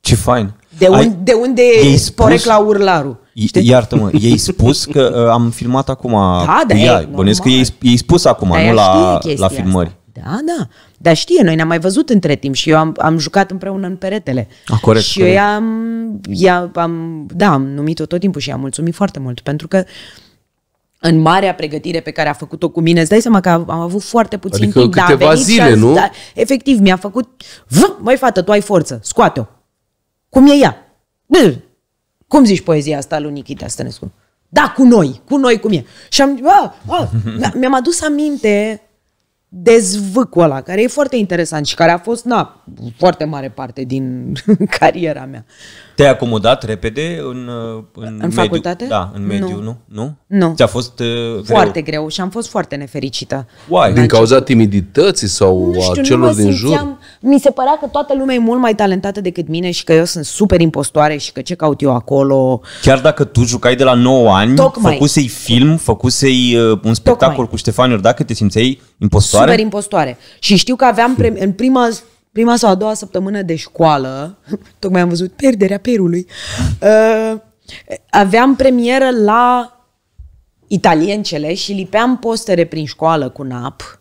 Ce fain! De, un, Ai, de unde e sporec spus, la urlaru? Iartă-mă, ei spus că [laughs] uh, am filmat acum da, da, cu ea. E, că ei, spus acum, dar nu la, la filmări. Asta. Da, da. Dar știe, noi ne-am mai văzut între timp și eu am, am jucat împreună în peretele. A, corect, și corect. eu i-am, i-am, da, am numit-o tot timpul și i-am mulțumit foarte mult, pentru că în marea pregătire pe care a făcut-o cu mine, îți dai seama că am avut foarte puțin adică timp. Da, câteva da, zile, nu? Da, efectiv, mi-a făcut, vâ, măi fată, tu ai forță, scoate-o. Cum e ea? Cum zici poezia asta lui Nikita Stănescu? Da, cu noi, cu noi cum e. Și am, [laughs] a, a, mi-am adus aminte de zvâcul ăla, care e foarte interesant și care a fost, na, foarte mare parte din [laughs] cariera mea. Te-ai acomodat repede în, uh, în, în mediu, facultate? Da, în mediu, nu? nu? nu? Nu. Ți-a fost uh, Foarte greu. greu și am fost foarte nefericită. Why? Din cauza timidității sau nu știu, a celor nu din simțeam, jur? Mi se părea că toată lumea e mult mai talentată decât mine și că eu sunt super impostoare și că ce caut eu acolo. Chiar dacă tu jucai de la 9 ani, Tocmai. făcusei film, făcusei uh, un spectacol Tocmai. cu Ștefan dacă te simțeai impostoare? Super impostoare. Și știu că aveam hmm. pre- în prima prima sau a doua săptămână de școală, [laughs] tocmai am văzut Pierderea Perului, hmm. uh, aveam premieră la italiencele și lipeam postere prin școală cu nap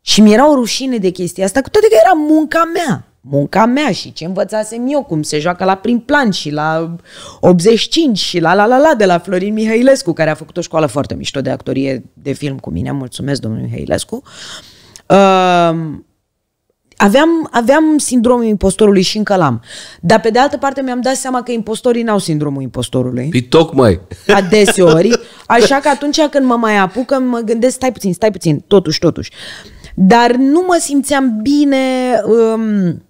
și mi era o rușine de chestia asta, cu toate că era munca mea. Munca mea și ce învățasem eu, cum se joacă la prim plan și la 85 și la la la la de la Florin Mihailescu, care a făcut o școală foarte mișto de actorie de film cu mine, mulțumesc domnul Mihailescu. Uh, aveam, aveam sindromul impostorului și încă l-am. Dar pe de altă parte mi-am dat seama că impostorii n-au sindromul impostorului. Păi tocmai. Adeseori. [laughs] Așa că atunci când mă mai apucă, mă gândesc, stai puțin, stai puțin, totuși, totuși. Dar nu mă simțeam bine... Um,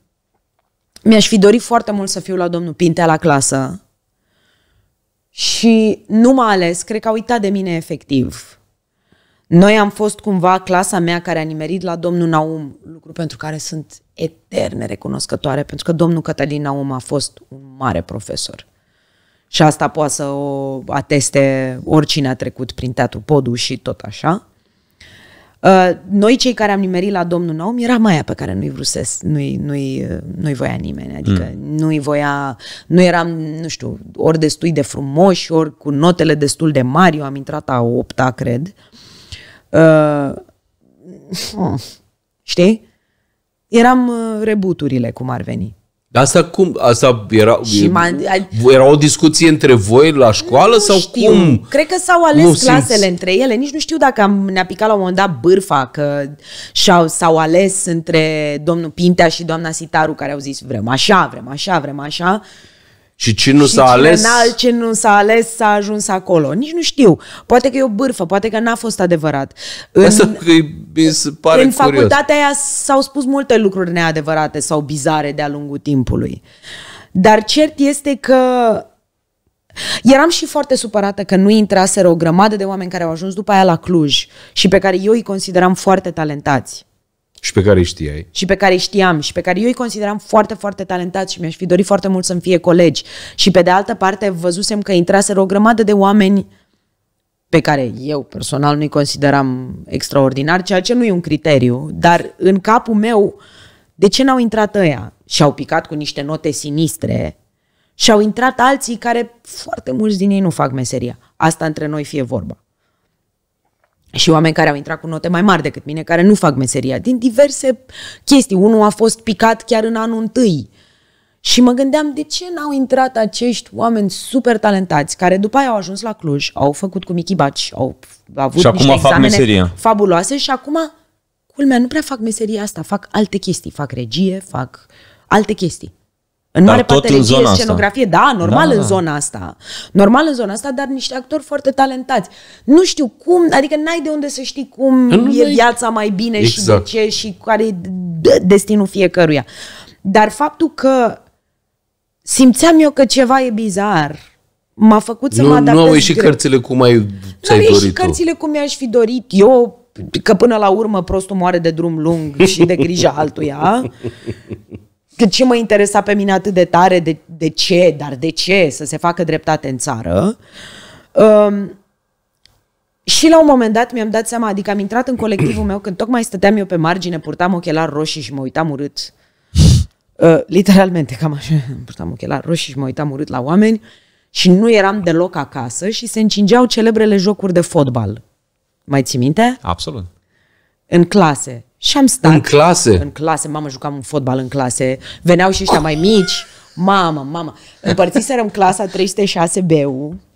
mi-aș fi dorit foarte mult să fiu la domnul Pintea la clasă. Și nu m-a ales, cred că a uitat de mine efectiv noi am fost cumva clasa mea care a nimerit la domnul Naum, lucru pentru care sunt eterne recunoscătoare, pentru că domnul Cătălin Naum a fost un mare profesor. Și asta poate să o ateste oricine a trecut prin teatru Podu și tot așa. Uh, noi, cei care am nimerit la domnul Naum, era maia pe care nu-i vrusesc, nu-i, nu-i, nu-i voia nimeni, adică mm. nu-i voia, nu eram, nu știu, ori destui de frumoși, ori cu notele destul de mari, eu am intrat a opta, cred, Uh, știi? Eram uh, rebuturile, cum ar veni. Asta cum? Asta era, și era o discuție între voi la școală nu sau știu. cum? Cred că s-au ales nu clasele simți. între ele. Nici nu știu dacă am, ne-a picat la un moment dat bârfa că și-au, s-au ales între domnul Pintea și doamna Sitaru care au zis vrem așa, vrem așa, vrem așa. Și cine nu s-a ales? n cine nu s-a ales s-a ajuns acolo. Nici nu știu. Poate că e o bârfă, poate că n-a fost adevărat. În, Asta că mi se pare în curios. facultatea aia s-au spus multe lucruri neadevărate sau bizare de-a lungul timpului. Dar cert este că Eram și foarte supărată că nu intraseră o grămadă de oameni care au ajuns după aia la Cluj și pe care eu îi consideram foarte talentați. Și pe care îi știai. Și pe care îi știam și pe care eu îi consideram foarte, foarte talentați și mi-aș fi dorit foarte mult să-mi fie colegi. Și pe de altă parte văzusem că intraseră o grămadă de oameni pe care eu personal nu-i consideram extraordinar, ceea ce nu e un criteriu, dar în capul meu, de ce n-au intrat ăia? Și-au picat cu niște note sinistre și-au intrat alții care foarte mulți din ei nu fac meseria. Asta între noi fie vorba și oameni care au intrat cu note mai mari decât mine, care nu fac meseria, din diverse chestii. Unul a fost picat chiar în anul întâi. Și mă gândeam de ce n-au intrat acești oameni super talentați, care după aia au ajuns la Cluj, au făcut cu Michi Baci, au avut și niște acum fac fabuloase și acum, culmea, nu prea fac meseria asta, fac alte chestii, fac regie, fac alte chestii. În mare parte în zona scenografie, asta. da, normal da, în da. zona asta. Normal în zona asta, dar niște actori foarte talentați. Nu știu cum, adică n-ai de unde să știi cum nu e viața mai bine exact. și de exact. ce și care e destinul fiecăruia. Dar faptul că simțeam eu că ceva e bizar, m-a făcut să nu, mă adaptez. Nu au ieșit greu. cărțile cum ai ți-ai dorit ieșit cărțile cum mi-aș fi dorit eu, că până la urmă prostul moare de drum lung și de grija altuia. [laughs] că ce mă interesa pe mine atât de tare, de, de ce, dar de ce să se facă dreptate în țară. Um, și la un moment dat mi-am dat seama, adică am intrat în colectivul meu când tocmai stăteam eu pe margine, purtam ochelari roșii și mă uitam urât. Uh, literalmente, cam așa, [laughs] purtam ochelari roșii și mă uitam urât la oameni și nu eram deloc acasă și se încingeau celebrele jocuri de fotbal. Mai ții minte? Absolut. În clase. Și am stat. În clase? În clase, mamă, jucam un fotbal în clase. Veneau și ăștia mai mici. Mamă, mamă. Împărțiserăm clasa 306 b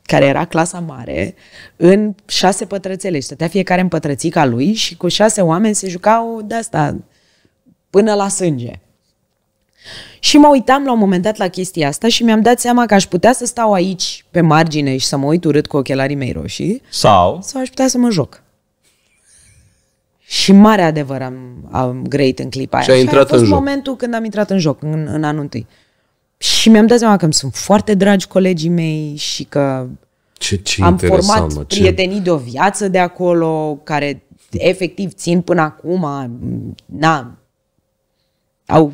care era clasa mare, în șase pătrățele. Și stătea fiecare în pătrățica lui și cu șase oameni se jucau de asta până la sânge. Și mă uitam la un moment dat la chestia asta și mi-am dat seama că aș putea să stau aici pe margine și să mă uit urât cu ochelarii mei roșii. Sau? Sau aș putea să mă joc. Și mare adevăr am, am grăit în clipa aia. Și, intrat și a fost în momentul joc. când am intrat în joc, în, în anul întâi. Și mi-am dat seama că îmi sunt foarte dragi colegii mei și că ce, ce am format mă, ce... prietenii de o viață de acolo, care efectiv țin până acum, na, au,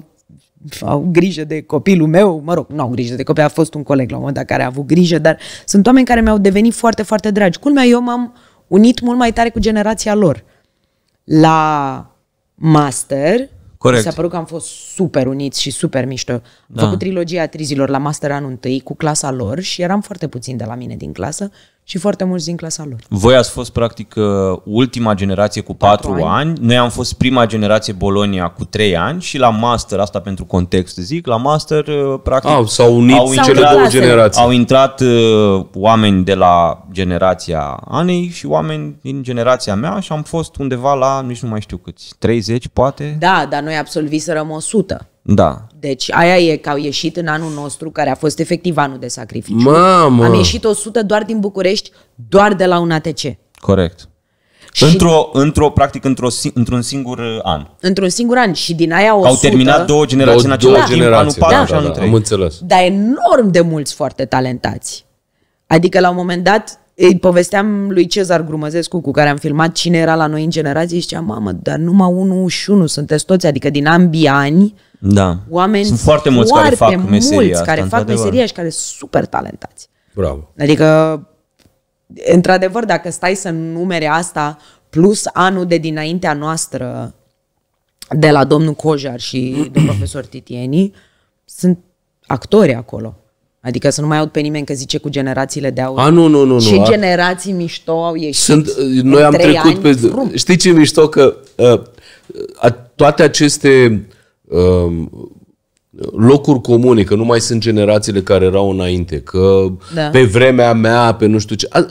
au grijă de copilul meu, mă rog, nu au grijă de copil, a fost un coleg la un moment dat care a avut grijă, dar sunt oameni care mi-au devenit foarte, foarte dragi. Culmea, eu m-am unit mult mai tare cu generația lor la master. Corect. Mi s-a părut că am fost super uniți și super mișto. Am da. făcut trilogia trizilor la master anul întâi cu clasa lor și eram foarte puțin de la mine din clasă și foarte mulți din clasa lor. Voi ați fost practic uh, ultima generație cu 4, 4 ani. ani, noi am fost prima generație Bolonia cu 3 ani și la master, asta pentru context zic, la master uh, practic ah, s-au unit au intrat, două generații. Au intrat uh, oameni de la generația Anei și oameni din generația mea și am fost undeva la, nici nu mai știu câți, 30 poate? Da, dar noi absolviserăm 100. Da. Deci aia e că au ieșit în anul nostru, care a fost efectiv anul de sacrificiu. Mamă! Am ieșit 100 doar din București, doar de la un ATC. Corect. Și într-o, într-o, practic, într-o, într-un singur uh, an. Într-un singur an. Și din aia 100... Au terminat două generații în același două timp, anul 4 da, și anul da, da, 3. Da. Am înțeles. Dar enorm de mulți foarte talentați. Adică, la un moment dat, îi povesteam lui Cezar Grumăzescu, cu care am filmat cine era la noi în generație, și ziceam, mamă, dar numai unul și unul sunteți toți, adică din ambii ani, da. oameni Sunt foarte mulți foarte care fac meseria mulți care fac meseria și care sunt super talentați. Bravo. Adică, într-adevăr, dacă stai să numere asta, plus anul de dinaintea noastră, de la domnul Cojar și de profesor Titieni, sunt actori acolo. Adică să nu mai aud pe nimeni că zice cu generațiile de aur. A, nu, nu, nu. Ce nu, generații a... mișto au ieșit. Sunt, noi am trecut ani, pe... Rum. Știi ce mișto? Că uh, a, toate aceste uh, locuri comune, că nu mai sunt generațiile care erau înainte, că da. pe vremea mea, pe nu știu ce... A,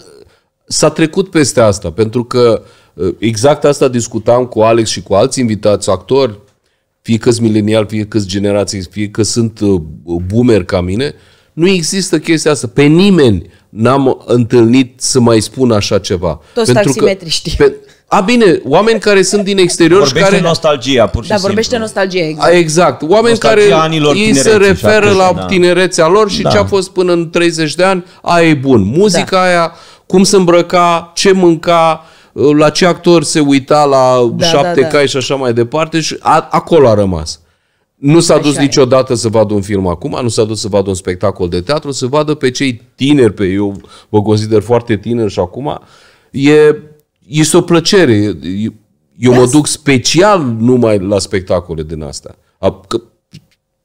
s-a trecut peste asta, pentru că uh, exact asta discutam cu Alex și cu alți invitați actori, fie că milenial, fie că generații, fie că sunt uh, boomer ca mine, uh, nu există chestia asta. Pe nimeni n-am întâlnit să mai spun așa ceva. Toți Pentru taximetriști. Că, pe, a, bine, oameni care sunt din exterior vorbește și care... nostalgia, pur și da, simplu. vorbește nostalgia, exact. A, exact. Oameni nostalgia care anilor ei se referă la da. tinerețea lor și da. ce a fost până în 30 de ani, aia e bun. Muzica da. aia, cum se îmbrăca, ce mânca, la ce actor se uita la da, da șapte da, da. cai și așa mai departe și a, acolo a rămas. Nu s-a dus niciodată e. să vadă un film acum, nu s-a dus să vadă un spectacol de teatru, să vadă pe cei tineri, pe eu vă consider foarte tineri și acum. E, este o plăcere. Eu yes. mă duc special numai la spectacole din astea. că,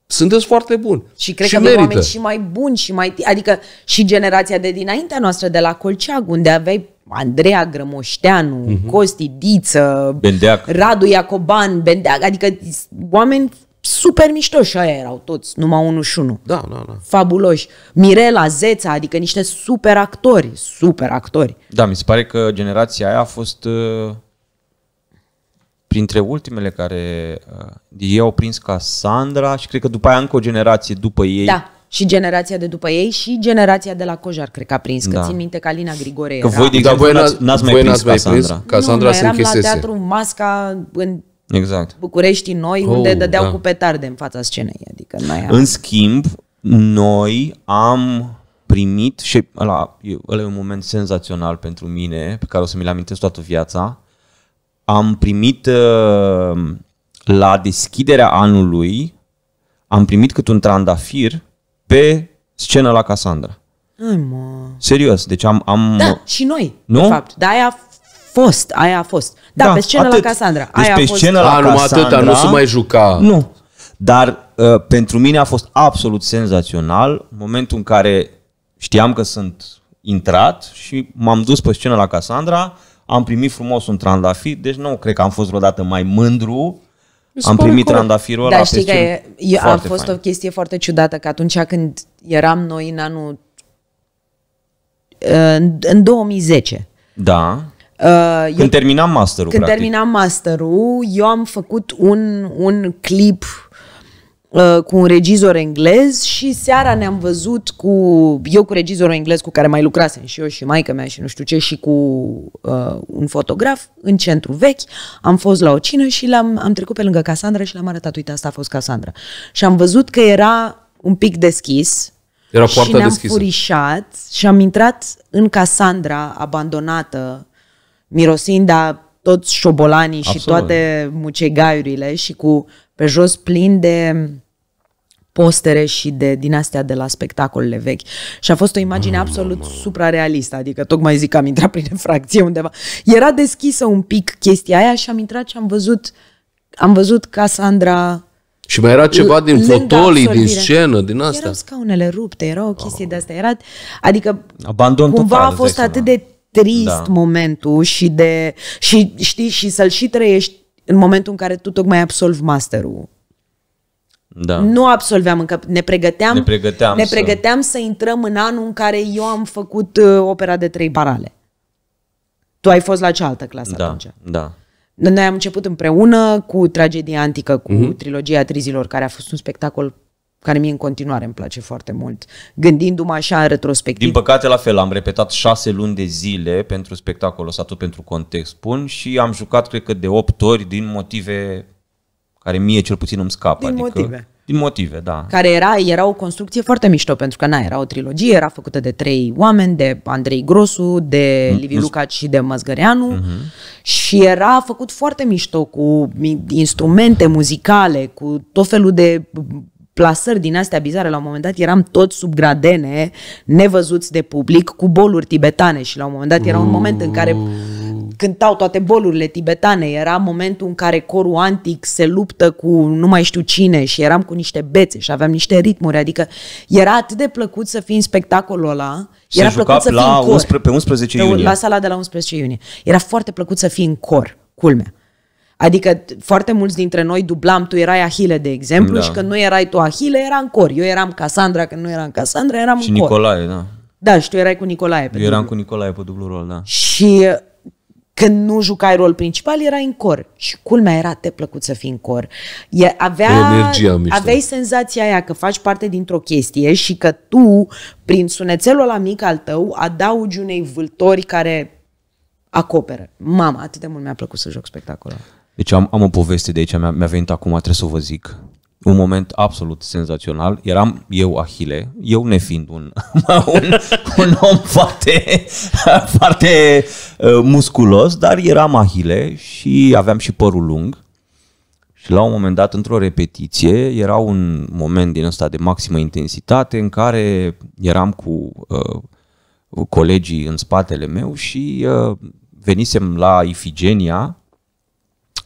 sunteți foarte buni. Și cred și că merită. oameni și mai buni și mai... Adică și generația de dinaintea noastră de la Colceag, unde aveai Andreea Grămoșteanu, uh-huh. Costi Diță, Bendeac. Radu Iacoban, Bendeac, adică oameni super mișto și aia erau toți, numai unul și unul. Da, da, da. Fabuloși. Mirela, Zeța, adică niște super actori, super actori. Da, mi se pare că generația aia a fost uh, printre ultimele care ei uh, au prins ca Sandra și cred că după aia încă o generație după ei. Da, și generația de după ei și generația de la Cojar, cred că a prins. Că da. țin minte că Alina Grigore era... Că voi, adică de exemplu, n-ați, n-ați mai prins Cassandra. Nu se la teatru Masca în Exact. București noi, oh, unde dădeau da. cu petarde în fața scenei. Adică noi am... În schimb, noi am primit și ăla, ăla e un moment senzațional pentru mine, pe care o să mi-l amintesc toată viața. Am primit uh, la deschiderea anului, am primit cât un trandafir pe scenă la Cassandra. Ai, mă. Serios, deci am... am... Da, și noi, nu? de fapt. Dar aia a fost, aia a fost. Da, da pe scenă atât. la Casandra. Deci Aia pe fost... scenă la Casandra... atâta, nu se mai juca. Nu. Dar uh, pentru mine a fost absolut senzațional momentul în care știam că sunt intrat și m-am dus pe scenă la Casandra, am primit frumos un trandafir, deci nu cred că am fost vreodată mai mândru am primit corect. trandafirul ăla. Dar știi că e, e, a fost fain. o chestie foarte ciudată, că atunci când eram noi în anul... Uh, în, în 2010. Da. Uh, când eu, terminam masterul. Când practic. terminam masterul, eu am făcut un, un clip uh, cu un regizor englez și seara ne-am văzut cu eu cu regizorul englez cu care mai lucrasem și eu și maica mea și nu știu ce și cu uh, un fotograf în centru vechi. Am fost la o cină și l-am am trecut pe lângă Cassandra și l-am arătat, uite, asta a fost Cassandra. Și am văzut că era un pic deschis, era și ne-am deschisă. furișat și am intrat în Cassandra abandonată mirosind a toți șobolanii Absolut. și toate mucegaiurile și cu pe jos plin de postere și de din astea de la spectacolele vechi. Și a fost o imagine mm, absolut mm, suprarealistă, adică tocmai zic că am intrat prin infracție [laughs] undeva. Era deschisă un pic chestia aia și am intrat și am văzut am văzut Casandra și mai era ceva din fotolii, din scenă, din asta. Erau scaunele rupte, era o chestie oh. de asta. Era, adică Abandon cumva total, a fost atât de trist da. momentul și de și știi și să-l și trăiești în momentul în care tu tocmai absolvi masterul. Da. Nu absolveam încă, ne pregăteam, ne pregăteam, ne pregăteam să... să intrăm în anul în care eu am făcut uh, opera de trei parale. Tu ai fost la cealaltă clasă da, atunci. Da. Noi am început împreună cu tragedia antică, cu mm-hmm. trilogia Trizilor, care a fost un spectacol care mie în continuare îmi place foarte mult, gândindu-mă așa în retrospectiv. Din păcate, la fel, am repetat șase luni de zile pentru spectacolul ăsta, tot pentru context spun, și am jucat, cred că, de opt ori din motive care mie cel puțin îmi scapă. Din adică, motive. Din motive, da. Care era, era o construcție foarte mișto, pentru că na, era o trilogie, era făcută de trei oameni, de Andrei Grosu, de mm, Liviu Lucaci și de Măzgăreanu uh-huh. și era făcut foarte mișto cu instrumente muzicale, cu tot felul de plasări din astea bizare. La un moment dat eram toți sub gradene, nevăzuți de public, cu boluri tibetane și la un moment dat era un moment în care cântau toate bolurile tibetane, era momentul în care corul antic se luptă cu nu mai știu cine și eram cu niște bețe și aveam niște ritmuri, adică era atât de plăcut să fii în spectacolul ăla, se era plăcut să fii în cor. 11, pe 11 iunie. la sala de la 11 iunie. Era foarte plăcut să fii în cor, culmea. Adică foarte mulți dintre noi dublam, tu erai Ahile, de exemplu, da. și când nu erai tu Ahile, în cor. Eu eram Casandra, când nu eram Casandra, eram și în cor. Nicolae, da. Da, și tu erai cu Nicolae. Pe Eu eram dublu. cu Nicolae pe dublu rol, da. Și când nu jucai rol principal, erai în cor. Și culmea era te plăcut să fii în cor. E, avea, Energia mișto. aveai senzația aia că faci parte dintr-o chestie și că tu, prin sunețelul la mic al tău, adaugi unei vâltori care acoperă. Mama, atât de mult mi-a plăcut să joc spectacolul. Deci am, am o poveste de aici, mi-a, mi-a venit acum, trebuie să vă zic. Un moment absolut senzațional. Eram eu, Ahile, eu nefiind un, [laughs] un, un om foarte, foarte uh, musculos, dar eram Ahile și aveam și părul lung. Și la un moment dat, într-o repetiție, era un moment din ăsta de maximă intensitate în care eram cu uh, colegii în spatele meu și uh, venisem la Ifigenia,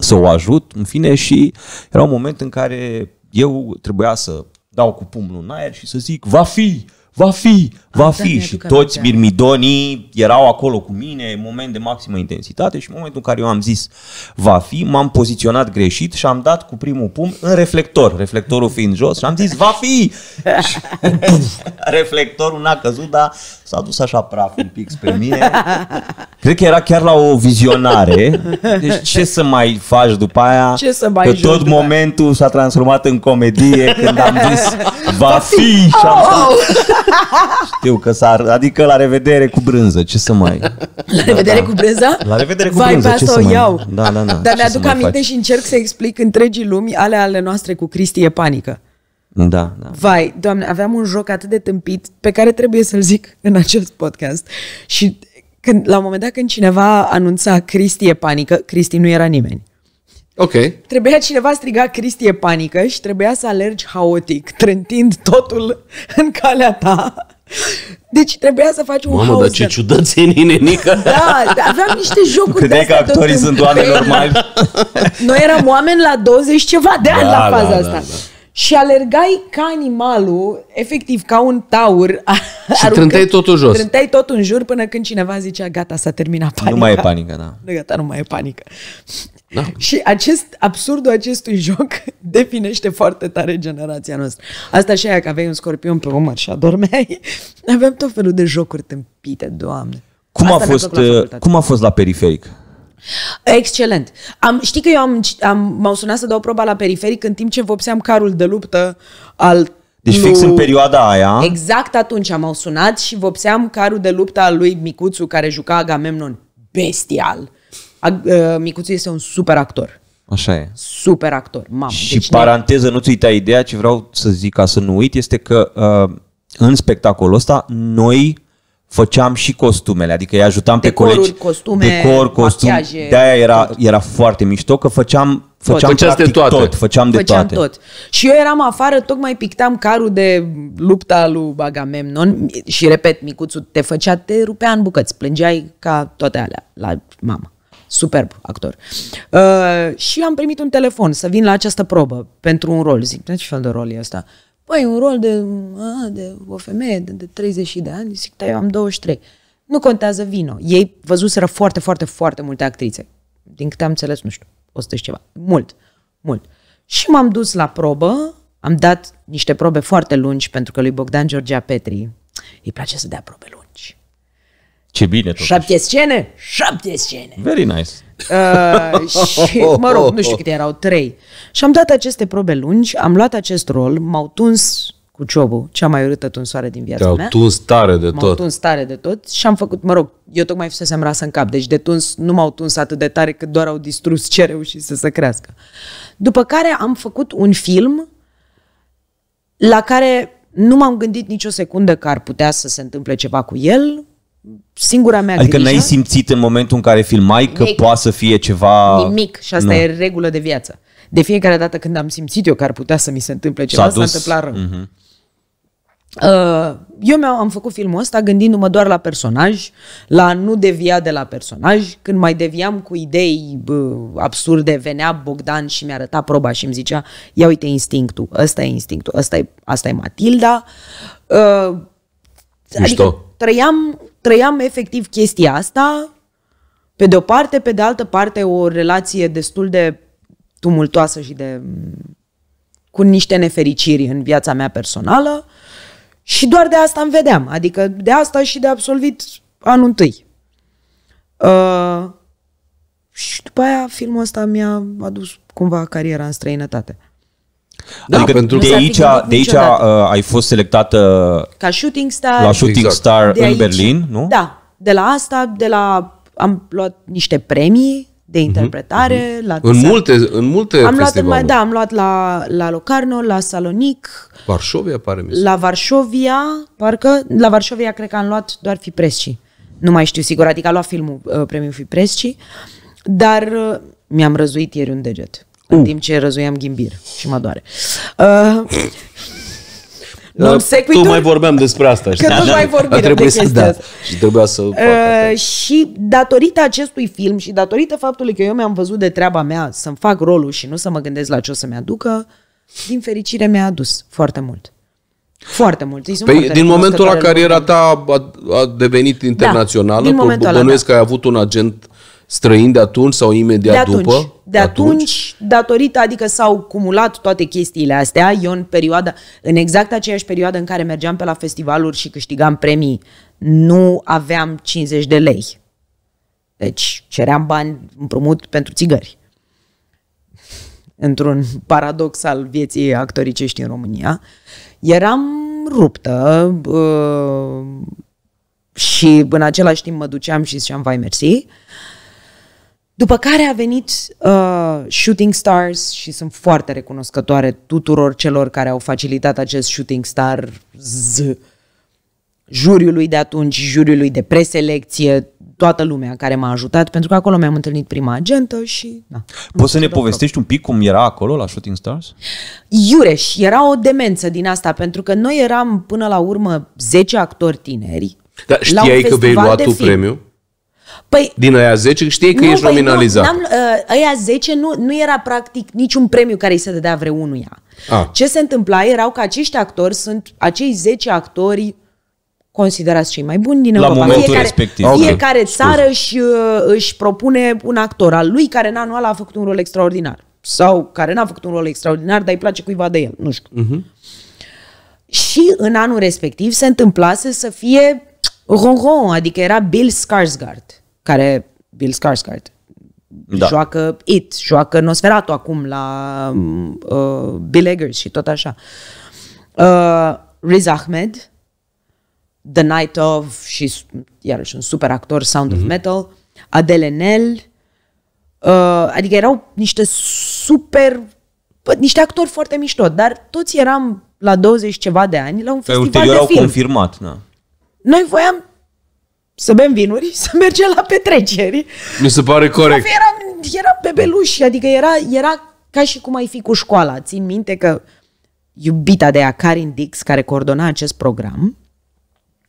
să o ajut, în fine, și era un moment în care eu trebuia să dau cu pumnul în aer și să zic, va fi, va fi, va Asta fi. Și toți birmidonii erau acolo cu mine, moment de maximă intensitate și în momentul în care eu am zis va fi, m-am poziționat greșit și am dat cu primul pumn în reflector, reflectorul fiind jos și am zis va fi! [laughs] Și, puf, reflectorul n-a căzut, dar s-a dus așa praf un pic spre mine. Cred că era chiar la o vizionare. Deci ce să mai faci după aia? Ce să mai că tot momentul aia? s-a transformat în comedie când am zis [laughs] va fi! Și am oh, oh. Știu că s-ar... Adică la revedere cu brânză, ce să mai... La revedere da, da. cu brânză? La revedere cu Vai, brânză, ce să ce o mai... iau. Da, da, da. Dar mi-aduc aminte faci? și încerc să explic întregii lumi ale ale noastre cu Cristi e panică. Da, da. Vai, doamne, aveam un joc atât de tâmpit pe care trebuie să-l zic în acest podcast. Și când, la un moment dat când cineva anunța Cristi e panică, Cristi nu era nimeni. Ok. Trebuia cineva striga Cristie panică și trebuia să alergi haotic, trântind totul în calea ta. Deci trebuia să faci un Mamă, dar ce ciudățenie, nenică! Da, da, aveam niște jocuri Credeai că actorii sunt oameni normali? Noi eram oameni la 20 ceva de ani da, la da, faza da, asta. Da, da. Și alergai ca animalul, efectiv ca un taur. [laughs] Și trânteai totul jos. Trânteai tot în jur până când cineva zicea gata, s-a terminat panica. Nu mai e panică, da. De gata, nu mai e panică. Da. Și acest absurdul acestui [laughs] joc definește foarte tare generația noastră. Asta și aia că aveai un scorpion pe umăr și adormeai. [laughs] Aveam tot felul de jocuri tâmpite, doamne. Cum a, fost, uh, cum a fost la periferic? Excelent. Am, știi că eu am, am, m-au sunat să dau proba la periferic în timp ce vopseam carul de luptă al deci fix în perioada aia... Exact atunci m-au sunat și vopseam carul de luptă al lui Micuțu care juca Agamemnon bestial a, uh, Micuțu este un super actor. Așa e. Super actor, mamă. Și deci paranteză, nu-ți uita ideea, ce vreau să zic ca să nu uit, este că uh, în spectacolul ăsta noi făceam și costumele, adică îi ajutam Decoruri, pe colegi. costume, decor, costum. Machiaje, De-aia era, era foarte mișto că făceam, făceam tot. practic de toate. tot. Făceam de făceam toate. tot. Și eu eram afară, tocmai pictam carul de lupta lui Agamemnon și, repet, micuțul te făcea, te rupea în bucăți, plângeai ca toate alea la mama superb actor. Uh, și am primit un telefon să vin la această probă pentru un rol. Zic, ce fel de rol e ăsta? Păi, un rol de, a, de o femeie de, de 30 de ani. Zic, da, eu am 23. Nu contează, vino. Ei văzuseră foarte, foarte, foarte multe actrițe. Din câte am înțeles, nu știu, 100 și ceva. Mult, mult. Și m-am dus la probă, am dat niște probe foarte lungi pentru că lui Bogdan Georgia Petri îi place să dea probe lungi ce bine totuși. Șapte scene? Șapte scene! Very nice! Uh, și, mă rog, nu știu câte erau, trei. Și am dat aceste probe lungi, am luat acest rol, m-au tuns cu ciobul, cea mai urâtă tunsoare din viața Te-au mea. tuns tare de m-au tot. M-au tuns tare de tot și am făcut, mă rog, eu tocmai fusesem rasă în cap, deci de tuns nu m-au tuns atât de tare cât doar au distrus ce reușit să se crească. După care am făcut un film la care nu m-am gândit nicio secundă că ar putea să se întâmple ceva cu el, singura mea Adică grijă, n-ai simțit în momentul în care filmai că nimic, poate să fie ceva... Nimic și asta nu. e regulă de viață. De fiecare dată când am simțit eu că ar putea să mi se întâmple ceva, s-a, dus. s-a întâmplat rău. Mm-hmm. Eu mi am făcut filmul ăsta gândindu-mă doar la personaj, la nu devia de la personaj. Când mai deviam cu idei bă, uh, absurde, venea Bogdan și mi arăta proba și îmi zicea ia uite instinctul, ăsta e instinctul, ăsta e, asta e Matilda. Uh, Adică, trăiam, trăiam efectiv chestia asta, pe de o parte, pe de altă parte o relație destul de tumultoasă și de cu niște nefericiri în viața mea personală și doar de asta îmi vedeam, adică de asta și de absolvit anul întâi. Uh, și după aia filmul ăsta mi-a adus cumva cariera în străinătate. Da, adică pentru de, aici, de aici uh, ai fost selectată ca shooting star, la shooting exact. star de în aici, Berlin, nu? Da, de la asta, de la am luat niște premii de mhm. interpretare. uh-huh. La în, multe, în multe am luat în, Da, am luat la, la Locarno, la Salonic. Varșovia, pare mi La Varșovia, parcă, la Varșovia cred că am luat doar Fipresci. Nu mai știu sigur, adică a luat filmul, uh, premiul Fipresci, dar uh, mi-am răzuit ieri un deget uh. în mm. timp ce răzuiam ghimbir și mă doare. Uh, uh, sequitur. Tu mai vorbeam despre asta. Știi? Că tot mai vorbeam de să, da. Și trebuia să uh, Și datorită acestui film și datorită faptului că eu mi-am văzut de treaba mea să-mi fac rolul și nu să mă gândesc la ce o să-mi aducă, din fericire mi-a adus foarte mult. Foarte mult. Păi, foarte din momentul la cariera ta a, a devenit da, internațională, da, din momentul bănuiesc da. că ai avut un agent străini de atunci sau imediat de atunci, după? De atunci, atunci, datorită, adică s-au cumulat toate chestiile astea. Eu în perioada, în exact aceeași perioadă în care mergeam pe la festivaluri și câștigam premii, nu aveam 50 de lei. Deci ceream bani împrumut pentru țigări. Într-un paradox al vieții actoricești în România. Eram ruptă uh, și în același timp mă duceam și ziceam, vai, mersi. Uh, după care a venit uh, Shooting Stars și sunt foarte recunoscătoare tuturor celor care au facilitat acest Shooting Star Z. Juriului de atunci, juriului de preselecție, toată lumea care m-a ajutat, pentru că acolo mi-am întâlnit prima agentă și... Na, Poți să ne povestești un pic cum era acolo la Shooting Stars? Iureș, era o demență din asta, pentru că noi eram până la urmă 10 actori tineri. Dar știai că vei lua tu premiu? Păi, Din aia 10 știi că nu, ești nominalizat. Păi, nu, ă, aia 10 nu, nu era practic niciun premiu care îi se dădea vreunuia. A. Ce se întâmpla erau că acești actori sunt acei 10 actori considerați cei mai buni din Europa. La momentul fiecare, respectiv. Fiecare okay. țară își, ă, își propune un actor al lui care în anual a făcut un rol extraordinar. Sau care n-a făcut un rol extraordinar, dar îi place cuiva de el. Nu știu. Uh-huh. Și în anul respectiv se întâmplase să fie ronron, adică era Bill Skarsgård care Bill Skarsgård da. joacă It, joacă Nosferatu acum la uh, Bill Eggers și tot așa. Uh, Riz Ahmed, The Night of și iarăși un super actor, Sound mm-hmm. of mhm. Metal, Adele Nell, uh, adică erau niște super, niște actori foarte mișto, dar toți eram la 20 ceva de ani la un festival de film. au confirmat, da. Noi voiam să bem vinuri, [laughs] să mergem la petreceri. Mi se pare corect. Era era bebeluși, adică era, era ca și cum ai fi cu școala. Țin minte că iubita de ea, Karin Dix, care coordona acest program,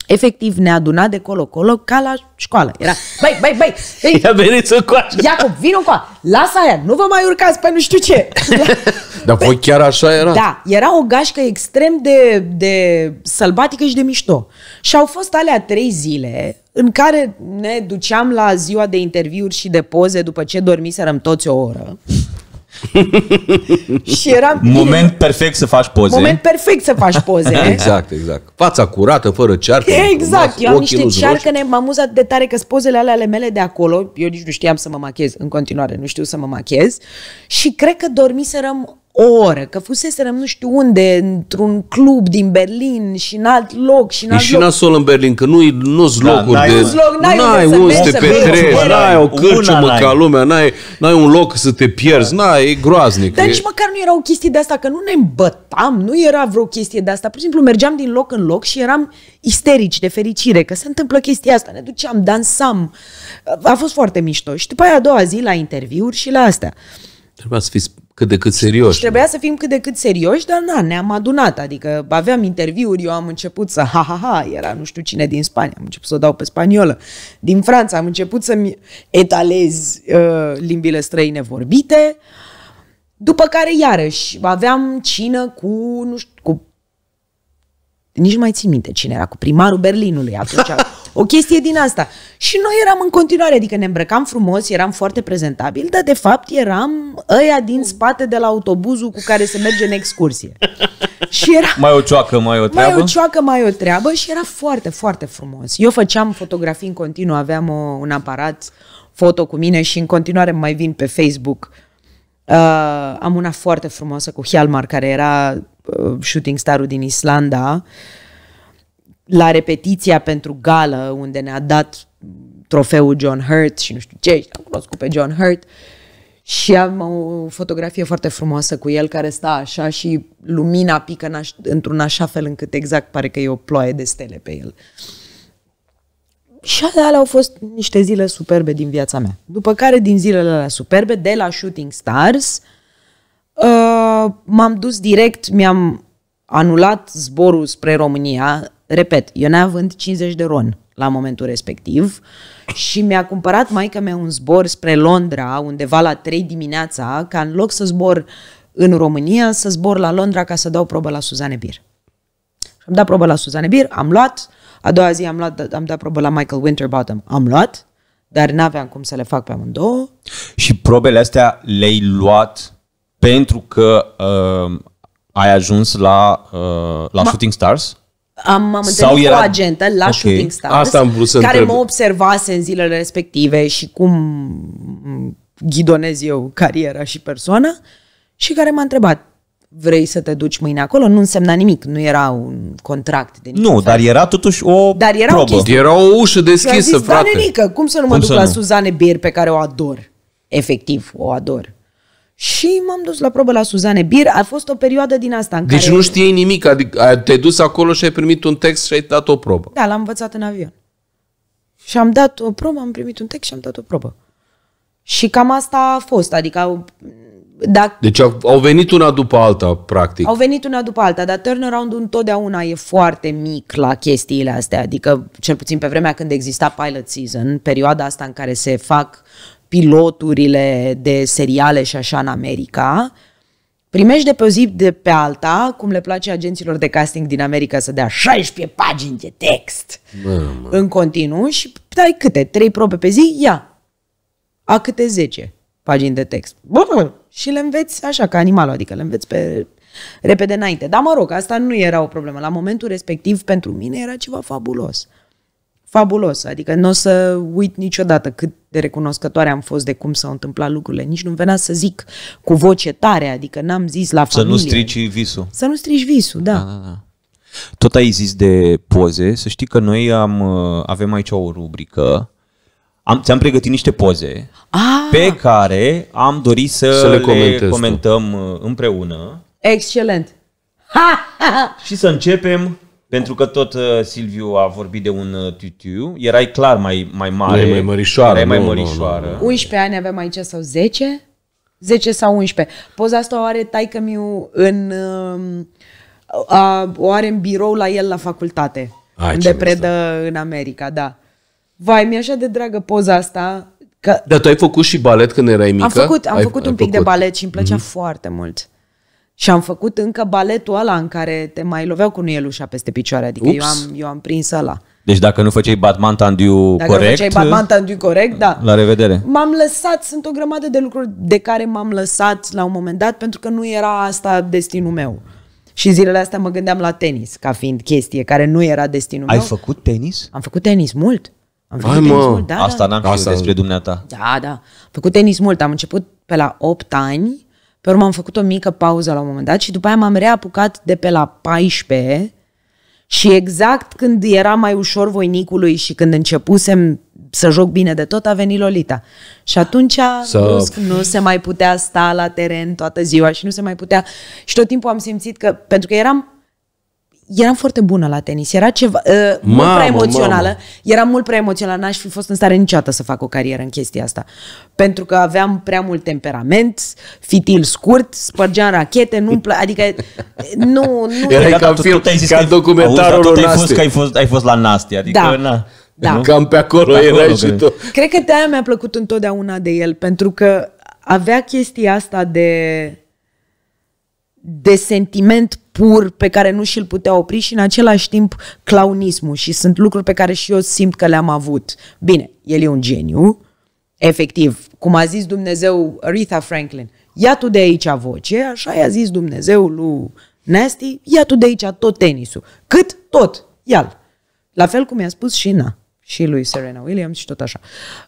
efectiv ne aduna de colo-colo ca la școală. Era, băi, băi, băi, ei, [laughs] ia veniți coace. Iacob, vină cu lasă aia, nu vă mai urcați pe nu știu ce. [laughs] Dar voi chiar așa era? Da, era o gașcă extrem de, de sălbatică și de mișto. Și au fost alea trei zile în care ne duceam la ziua de interviuri și de poze după ce dormiserăm toți o oră. [laughs] și era Moment perfect să faci poze. Moment perfect să faci poze. [laughs] exact, exact. Fața curată, fără cearcă. Exact. eu am niște cearcăne, m-am amuzat de tare că pozele alea ale mele de acolo, eu nici nu știam să mă machez, în continuare nu știu să mă machez și cred că dormiserăm o oră, că fusese nu știu unde, într-un club din Berlin și în alt loc și în alt e și nasol în Berlin, că nu-i, nu da, locuri n-ai de... Un loc, n-ai, n-ai unde, unde să te petreci, n-ai o cârciumă ca lumea, n-ai, n-ai un loc să te pierzi, da. n-ai, e groaznic. Dar e... nici măcar nu era o chestie de asta, că nu ne îmbătam, nu era vreo chestie de asta. Pur și simplu mergeam din loc în loc și eram isterici de fericire, că se întâmplă chestia asta, ne duceam, dansam. A fost foarte mișto. Și după aia a doua zi la interviuri și la astea. Trebuia să fiți cât de cât serioși. Și trebuia să fim cât de cât serioși, dar na, ne-am adunat. Adică aveam interviuri, eu am început să ha-ha-ha, era nu știu cine din Spania, am început să o dau pe spaniolă. Din Franța am început să-mi etalez uh, limbile străine vorbite. După care, iarăși, aveam cină cu, nu știu, cu nici nu mai țin minte cine era, cu primarul Berlinului atunci. [laughs] o chestie din asta. Și noi eram în continuare, adică ne îmbrăcam frumos, eram foarte prezentabil, dar de fapt eram ăia din spate de la autobuzul cu care se merge în excursie. și era, mai o cioacă, mai o treabă? Mai o cioacă, mai o treabă și era foarte, foarte frumos. Eu făceam fotografii în continuu, aveam o, un aparat foto cu mine și în continuare mai vin pe Facebook. Uh, am una foarte frumoasă cu Hjalmar, care era uh, shooting starul din Islanda. Uh, la repetiția pentru gală, unde ne-a dat trofeul John Hurt și nu știu ce, și am cunoscut pe John Hurt, și am o fotografie foarte frumoasă cu el care sta așa și lumina pică în aș- într-un așa fel încât exact pare că e o ploaie de stele pe el. Și alea au fost niște zile superbe din viața mea. După care din zilele alea superbe, de la Shooting Stars, uh, m-am dus direct, mi-am anulat zborul spre România, repet, eu neavând 50 de ron la momentul respectiv și mi-a cumpărat maica mea un zbor spre Londra, undeva la 3 dimineața, ca în loc să zbor în România, să zbor la Londra ca să dau probă la Suzanne Bir. Și am dat probă la Suzanne Bir, am luat, a doua zi am, luat, am dat probă la Michael Winterbottom, am luat, dar n-aveam cum să le fac pe amândouă. Și probele astea le-ai luat pentru că uh, ai ajuns la, uh, la Ma- Shooting Stars? Am, am întâlnit era... o agentă la okay. Shooting Stars Asta am vrut să care întreb. mă observase în zilele respective și cum ghidonez eu cariera și persoana și care m-a întrebat vrei să te duci mâine acolo, nu însemna nimic, nu era un contract de niciun Nu, fel. dar era totuși o dar era probă. O era o ușă deschisă, zis, frate. Dar, Nenică, cum să nu mă cum duc la nu? Suzane Bir pe care o ador? Efectiv, o ador. Și m-am dus la probă la Suzane Bir. A fost o perioadă din asta în deci care... Deci nu știi nimic, adică te-ai dus acolo și ai primit un text și ai dat o probă. Da, l-am învățat în avion. Și am dat o probă, am primit un text și am dat o probă. Și cam asta a fost, adică au, da, deci au, au venit una după alta, practic. Au venit una după alta, dar turnaround-ul întotdeauna e foarte mic la chestiile astea, adică cel puțin pe vremea când exista pilot season, perioada asta în care se fac piloturile de seriale și așa în America, primești de pe o zi de pe alta, cum le place agenților de casting din America să dea 16 pagini de text Mamă. în continuu și dai câte? trei probe pe zi? Ia! A câte 10 pagini de text. Bun. Și le înveți așa, ca animal, adică le înveți pe repede înainte. Dar mă rog, asta nu era o problemă. La momentul respectiv, pentru mine, era ceva fabulos fabulos, adică nu o să uit niciodată cât de recunoscătoare am fost de cum s-au întâmplat lucrurile. Nici nu venea să zic cu voce tare, adică n-am zis la să familie. Să nu strici visul. Să nu strici visul, da. da, da, da. Tot ai zis de poze, să știi că noi am, uh, avem aici o rubrică am, ți-am pregătit niște poze ah. pe care am dorit să, să le, le comentăm tu. Uh, împreună. Excelent! Ha, ha, ha. Și să începem pentru că tot uh, Silviu a vorbit de un uh, tutiu, erai clar mai, mai mare. Erai mai mărișoară. Erai mai nu, mărișoară. Nu, nu, 11 ani aveam aici sau 10? 10 sau 11. Poza asta o are taică miu în... Uh, a, o are în birou la el la facultate. Ai, unde predă asta. în America, da. Vai, mi-e așa de dragă poza asta. Că... Dar tu ai făcut și balet când erai mică? Am făcut, am ai, făcut ai un pic făcut. de balet și îmi plăcea mm-hmm. foarte mult. Și am făcut încă baletul ăla în care te mai loveau cu nuielușa peste picioare. Adică eu am, eu am prins ăla. Deci dacă nu făceai Batman Tandiu corect... Dacă făceai Batman Tandiu corect, da. La revedere. M-am lăsat, sunt o grămadă de lucruri de care m-am lăsat la un moment dat pentru că nu era asta destinul meu. Și zilele astea mă gândeam la tenis ca fiind chestie care nu era destinul Ai meu. Ai făcut tenis? Am făcut tenis mult. Am făcut Ai, tenis mă. mult, da. da. Asta da. n-am știut despre dumneata. Da, da. Am făcut tenis mult. Am început pe la 8 ani pe urmă am făcut o mică pauză la un moment dat și după aia m-am reapucat de pe la 14 și exact când era mai ușor voinicului și când începusem să joc bine de tot, a venit Lolita. Și atunci so... brusc, nu se mai putea sta la teren toată ziua și nu se mai putea... Și tot timpul am simțit că... Pentru că eram eram foarte bună la tenis. Era ceva uh, mamă, mult prea emoțională. Mamă. Eram mult prea emoțională. N-aș fi fost în stare niciodată să fac o carieră în chestia asta. Pentru că aveam prea mult temperament, fitil scurt, spărgeam rachete, nu plă... Adică nu... nu era ca, ca, film, ca documentarul ai fost, că ai fost, ai fost la Nastia. Adică, da. na. Da. Cam pe acolo, pe acolo și tu. Cred că de-aia mi-a plăcut întotdeauna de el, pentru că avea chestia asta de de sentiment pur pe care nu și-l putea opri și în același timp clownismul și sunt lucruri pe care și eu simt că le-am avut. Bine, el e un geniu, efectiv, cum a zis Dumnezeu Aretha Franklin, ia tu de aici voce, așa i-a zis Dumnezeu lui Nasty, ia tu de aici tot tenisul, cât tot, ia -l. La fel cum i-a spus și na și lui Serena Williams și tot așa.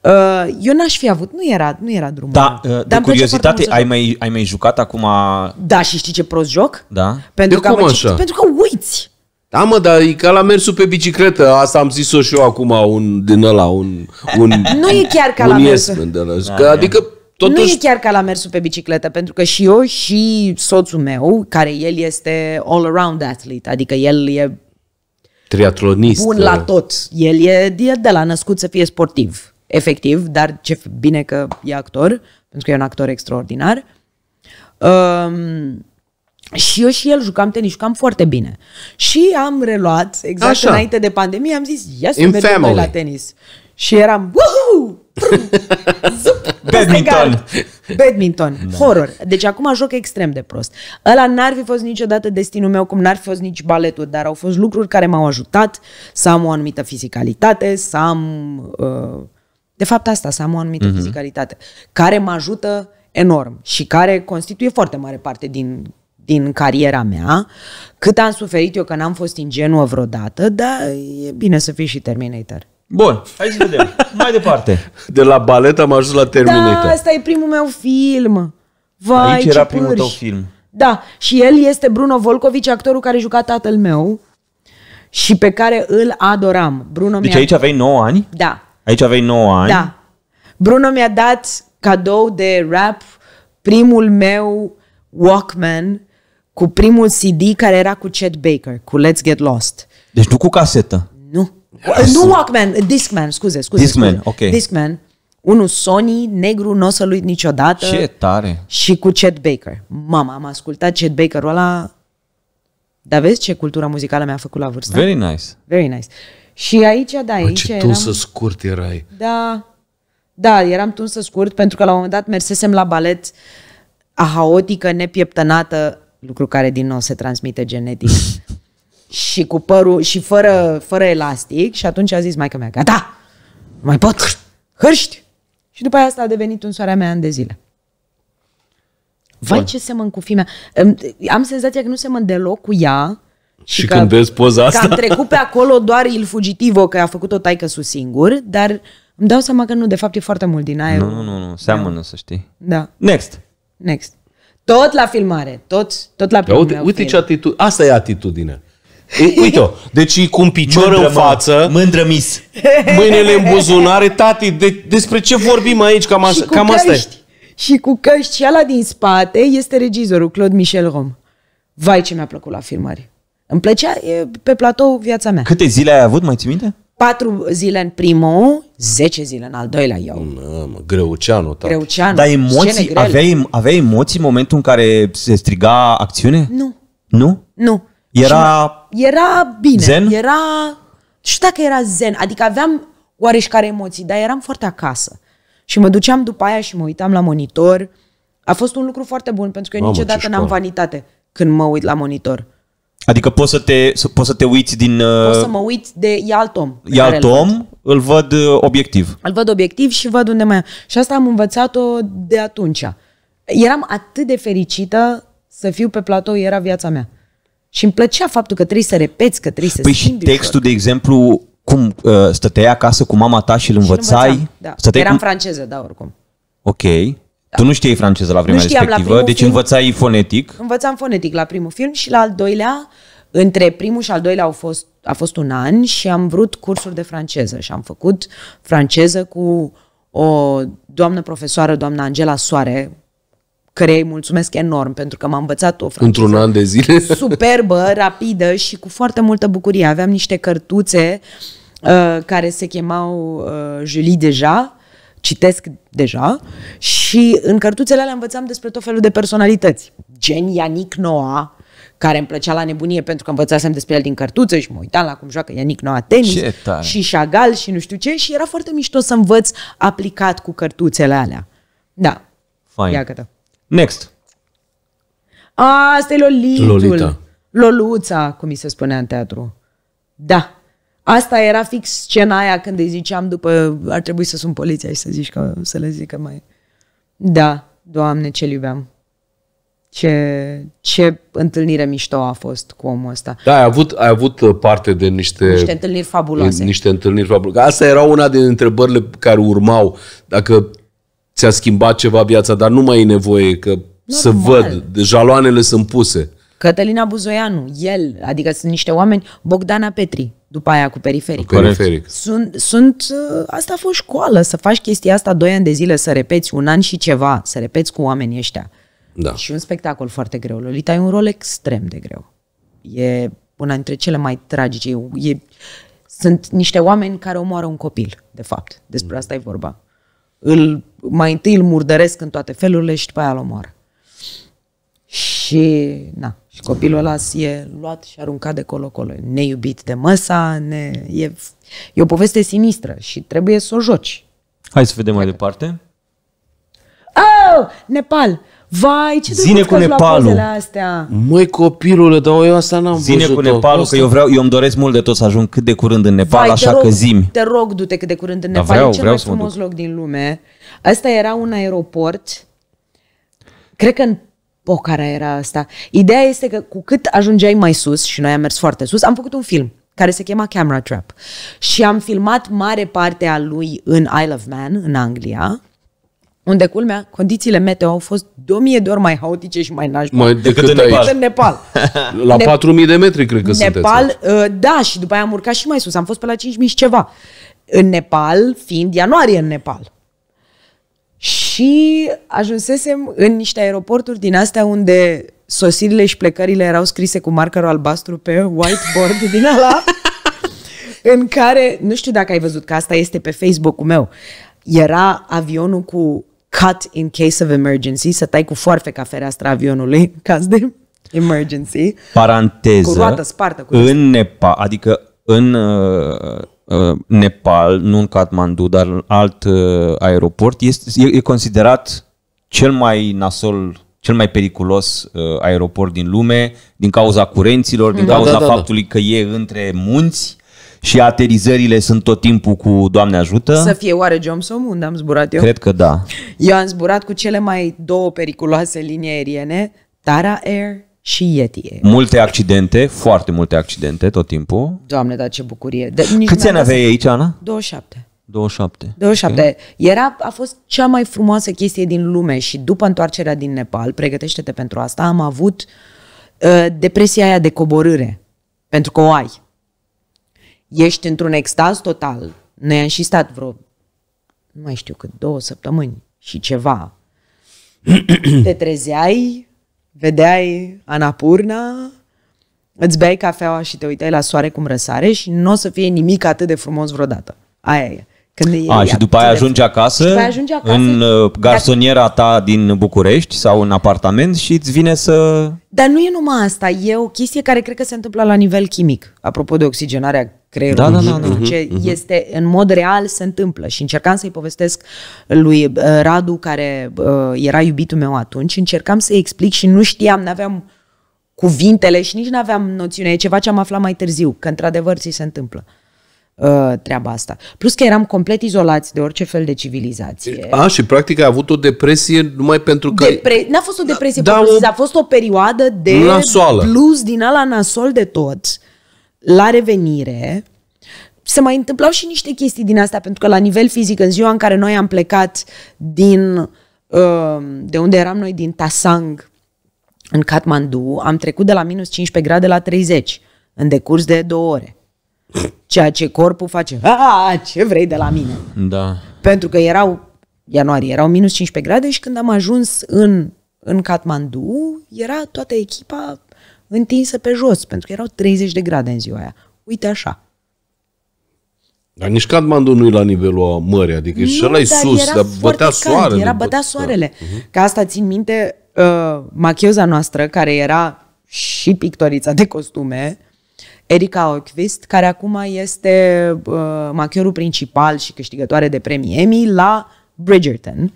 Uh, eu n-aș fi avut, nu era, nu era drumul Da, meu. Uh, de Dar curiozitate, ai mai, ai mai jucat acum? a. Da, și știi ce prost joc? Da. Pentru, de că, cum așa? pentru că uiți. Da, mă, dar e ca la mersul pe bicicletă. Asta am zis-o și eu acum, un din ăla, un... un [laughs] nu e chiar ca la mersul. Da, da, adică Totuși... Nu e chiar ca la mersul pe bicicletă, pentru că și eu și soțul meu, care el este all-around athlete, adică el e triatlonist. Bun la tot. El e, e de la născut să fie sportiv, efectiv, dar ce bine că e actor, pentru că e un actor extraordinar. Um, și eu și el jucam tenis, jucam foarte bine. Și am reluat, exact Așa. înainte de pandemie, am zis, ia să In mergem family. la tenis. Și eram, Woohoo! Badminton. Badminton. Da. Horror. Deci acum joc extrem de prost. Ăla n-ar fi fost niciodată destinul meu, cum n-ar fi fost nici baletul, dar au fost lucruri care m-au ajutat să am o anumită fizicalitate, să am... Uh, de fapt asta, să am o anumită uh-huh. fizicalitate, care mă ajută enorm și care constituie foarte mare parte din din cariera mea, cât am suferit eu că n-am fost ingenuă vreodată, dar e bine să fii și Terminator. Bun, hai să vedem. [laughs] Mai departe. De la balet am ajuns la Terminator. Da, asta e primul meu film. Vai, Aici era primul tău film. Da, și el este Bruno Volcovici, actorul care juca tatăl meu și pe care îl adoram. Bruno deci mi-a... aici aveai 9 ani? Da. Aici aveai 9 ani? Da. Bruno mi-a dat cadou de rap primul meu Walkman cu primul CD care era cu Chet Baker, cu Let's Get Lost. Deci nu cu casetă. Nu Walkman, Discman, scuze, scuze. Discman, scuze. ok. Discman. Unul Sony, negru, nu o să-l uit niciodată. Ce tare! Și cu Chet Baker. Mama, am ascultat Chet Baker-ul ăla. Dar vezi ce cultura muzicală mi-a făcut la vârstă? Very nice. Very nice. Și aici, da, aici Bă, ce eram... să scurt erai. Da, da, eram să scurt pentru că la un moment dat mersesem la balet haotică, nepieptănată, lucru care din nou se transmite genetic. [laughs] și cu părul și fără, fără elastic și atunci a zis maica mea, gata, mai pot, hârști. Și după aia asta a devenit un soarea mea în de zile. Vai Bun. ce semăn cu fimea. Am senzația că nu semăn deloc cu ea. Și, și că, când vezi poza asta... Că am trecut pe acolo doar il fugitivo, că a făcut-o taică sus singur, dar îmi dau seama că nu, de fapt e foarte mult din aer. Nu, nu, nu, nu. seamănă, da. să știi. Da. Next. Next. Tot la filmare, tot, tot la primul Uite, uite film. ce atitudine. Asta e atitudine. Uite-o, deci cu un picior mândră, în față. Mândră mis. Mâinile în buzunare. Tati, de, despre ce vorbim aici? Cam, așa, cam asta e. Și cu căști. Și ala din spate este regizorul Claude Michel Rom. Vai ce mi-a plăcut la filmări. Îmi plăcea e, pe platou viața mea. Câte zile ai avut, mai ți minte? patru zile în primul, zece zile în al doilea eu. Mamă, greuceanu, tati. Greuceanu. Dar emoții, aveai, aveai emoții în momentul în care se striga acțiune? Nu. Nu? Nu. Era... Era bine. Zen? Era... Și dacă era zen. Adică aveam oareșcare emoții, dar eram foarte acasă. Și mă duceam după aia și mă uitam la monitor. A fost un lucru foarte bun, pentru că eu Mamă, niciodată n-am vanitate când mă uit la monitor. Adică poți să te, să, poți să te uiți din... Poți să uh, mă uit de... E alt om. E alt om, văd. îl văd uh, obiectiv. Îl văd obiectiv și văd unde mai... Și asta am învățat-o de atunci. Eram atât de fericită să fiu pe platou, era viața mea. Și îmi plăcea faptul că trebuie să repeți, că trebuie să Păi și textul, de exemplu, cum uh, stăteai acasă cu mama ta și îl învățai? Și da. Stăteai Eram cu... franceză, da, oricum. Ok. Da. Tu nu știai franceză la vremea respectivă, la deci film, învățai fonetic. Învățam fonetic la primul film și la al doilea, între primul și al doilea au fost, a fost un an și am vrut cursuri de franceză și am făcut franceză cu o doamnă profesoară, doamna Angela Soare, care îi mulțumesc enorm pentru că m-a învățat o franceză. Într-un an de zile? [laughs] Superbă, rapidă și cu foarte multă bucurie. Aveam niște cărtuțe uh, care se chemau uh, Julie deja, citesc deja și în cărtuțele alea învățam despre tot felul de personalități. Gen Ianic Noah, care îmi plăcea la nebunie pentru că învățasem despre el din cărtuță și mă uitam la cum joacă Ianic Noa tenis și Chagall și nu știu ce și era foarte mișto să învăț aplicat cu cărtuțele alea. Da. Fain. Iată. Next. Asta e Lolitul. Lolita. Loluța, cum mi se spunea în teatru. Da. Asta era fix scena aia când îi ziceam după ar trebui să sun poliția și să zici că, să le zic că mai... Da, doamne, ce iubeam. Ce, ce întâlnire mișto a fost cu omul ăsta. Da, ai avut, ai avut uh, parte de niște... Niște întâlniri fabuloase. Niște întâlniri fabuloase. Asta era una din întrebările care urmau. Dacă ți-a schimbat ceva viața, dar nu mai e nevoie că Normal. să văd, jaloanele sunt puse. Cătălina Buzoianu, el, adică sunt niște oameni, Bogdana Petri, după aia cu periferic. Cu periferic. Sunt, sunt, uh, asta a fost școală, să faci chestia asta doi ani de zile, să repeți un an și ceva, să repeți cu oamenii ăștia. Da. Și un spectacol foarte greu. Lolita e un rol extrem de greu. E una dintre cele mai tragice. E, e, sunt niște oameni care omoară un copil, de fapt. Despre asta e vorba. Îl, mai întâi îl murdăresc în toate felurile și după aia îl omoară. Și, na, și copilul ăla e luat și aruncat de colo-colo. Neiubit de măsa, ne, e, e o poveste sinistră și trebuie să o joci. Hai să vedem Cred mai că. departe. Oh, Nepal! Vai, ce Zine cu Nepalul. astea. Măi, copilule, dar eu asta n-am Zine cu Nepalul, că eu vreau, eu îmi doresc mult de tot să ajung cât de curând în Nepal, Vai, așa rog, că zim. Te rog, du-te cât de curând în Nepal, vreau, e cel vreau mai frumos loc din lume. Asta era un aeroport, cred că în Pocara era asta. Ideea este că cu cât ajungeai mai sus, și noi am mers foarte sus, am făcut un film care se chema Camera Trap. Și am filmat mare parte a lui în Isle of Man, în Anglia unde culmea, condițiile meteo au fost 2000 de ori mai haotice și mai nașpa mai decât, decât în, Nepal. în Nepal. [laughs] La 4000 de metri, cred că Nepal, sunteți. Uh, da, și după aia am urcat și mai sus, am fost pe la 5000 și ceva. În Nepal, fiind ianuarie în Nepal. Și ajunsesem în niște aeroporturi din astea unde sosirile și plecările erau scrise cu markerul albastru pe whiteboard [laughs] din ala, în care, nu știu dacă ai văzut că asta este pe Facebook-ul meu, era avionul cu cut in case of emergency, să tai cu foarfeca fereastra avionului în caz de emergency. Paranteză. Cu roată spartă. Cu în Nepal, adică în uh, uh, Nepal, nu în Kathmandu, dar în alt uh, aeroport, este, e, e considerat cel mai nasol cel mai periculos uh, aeroport din lume, din cauza curenților, din mm. da, cauza da, da, da. faptului da. că e între munți, și aterizările sunt tot timpul cu Doamne ajută. Să fie oare Johnson unde am zburat eu? Cred că da. Eu am zburat cu cele mai două periculoase linii aeriene, Tara Air și Yeti Air. Multe accidente, foarte multe accidente tot timpul. Doamne, dar ce bucurie. De, nici Câți ani aveai aici, Ana? 27. 27. 27. Okay. Era, a fost cea mai frumoasă chestie din lume și după întoarcerea din Nepal, pregătește-te pentru asta, am avut uh, depresia aia de coborâre. Pentru că o ai ești într-un extaz total. Noi am și stat vreo, nu mai știu cât, două săptămâni și ceva. [clears throat] Te trezeai, vedeai Anapurna, îți beai cafeaua și te uitai la soare cum răsare și nu o să fie nimic atât de frumos vreodată. Aia e. Când e A, și după aia ajungi acasă, după aia ajungi acasă, în uh, garsoniera ta din București sau în apartament și îți vine să... Dar nu e numai asta, e o chestie care cred că se întâmplă la nivel chimic, apropo de oxigenarea creierul da, da, da, da. ce uh-huh, mhm, mhm. este în mod real se întâmplă și încercam să-i povestesc lui uh, Radu care uh, era iubitul meu atunci, încercam să-i explic și nu știam, nu aveam cuvintele și nici nu aveam noțiune, e ceva ce am aflat mai târziu, că într-adevăr ți se întâmplă uh, treaba asta. Plus că eram complet izolați de orice fel de civilizație. A, și practic a avut o depresie numai pentru că... Depre... N-a fost o depresie da, da, o... a fost o perioadă de nasoală. plus din ala nasol de toți la revenire, se mai întâmplau și niște chestii din asta, pentru că la nivel fizic, în ziua în care noi am plecat din, uh, de unde eram noi, din Tasang, în Kathmandu, am trecut de la minus 15 grade la 30, în decurs de două ore. Ceea ce corpul face, a, ce vrei de la mine? Da. Pentru că erau, ianuarie, erau minus 15 grade și când am ajuns în, în Kathmandu, era toată echipa întinsă pe jos, pentru că erau 30 de grade în ziua aia. Uite așa. Dar nici Kathmandu nu e la nivelul mării, adică nu, și ăla e sus, dar bătea soarele. era bătea da. soarele. Uh-huh. Mhm. Ca asta țin minte uh, machioza noastră, care era și pictorița de costume, Erika Ockvist, care acum este uh, machiorul principal și câștigătoare de premii Emmy la Bridgerton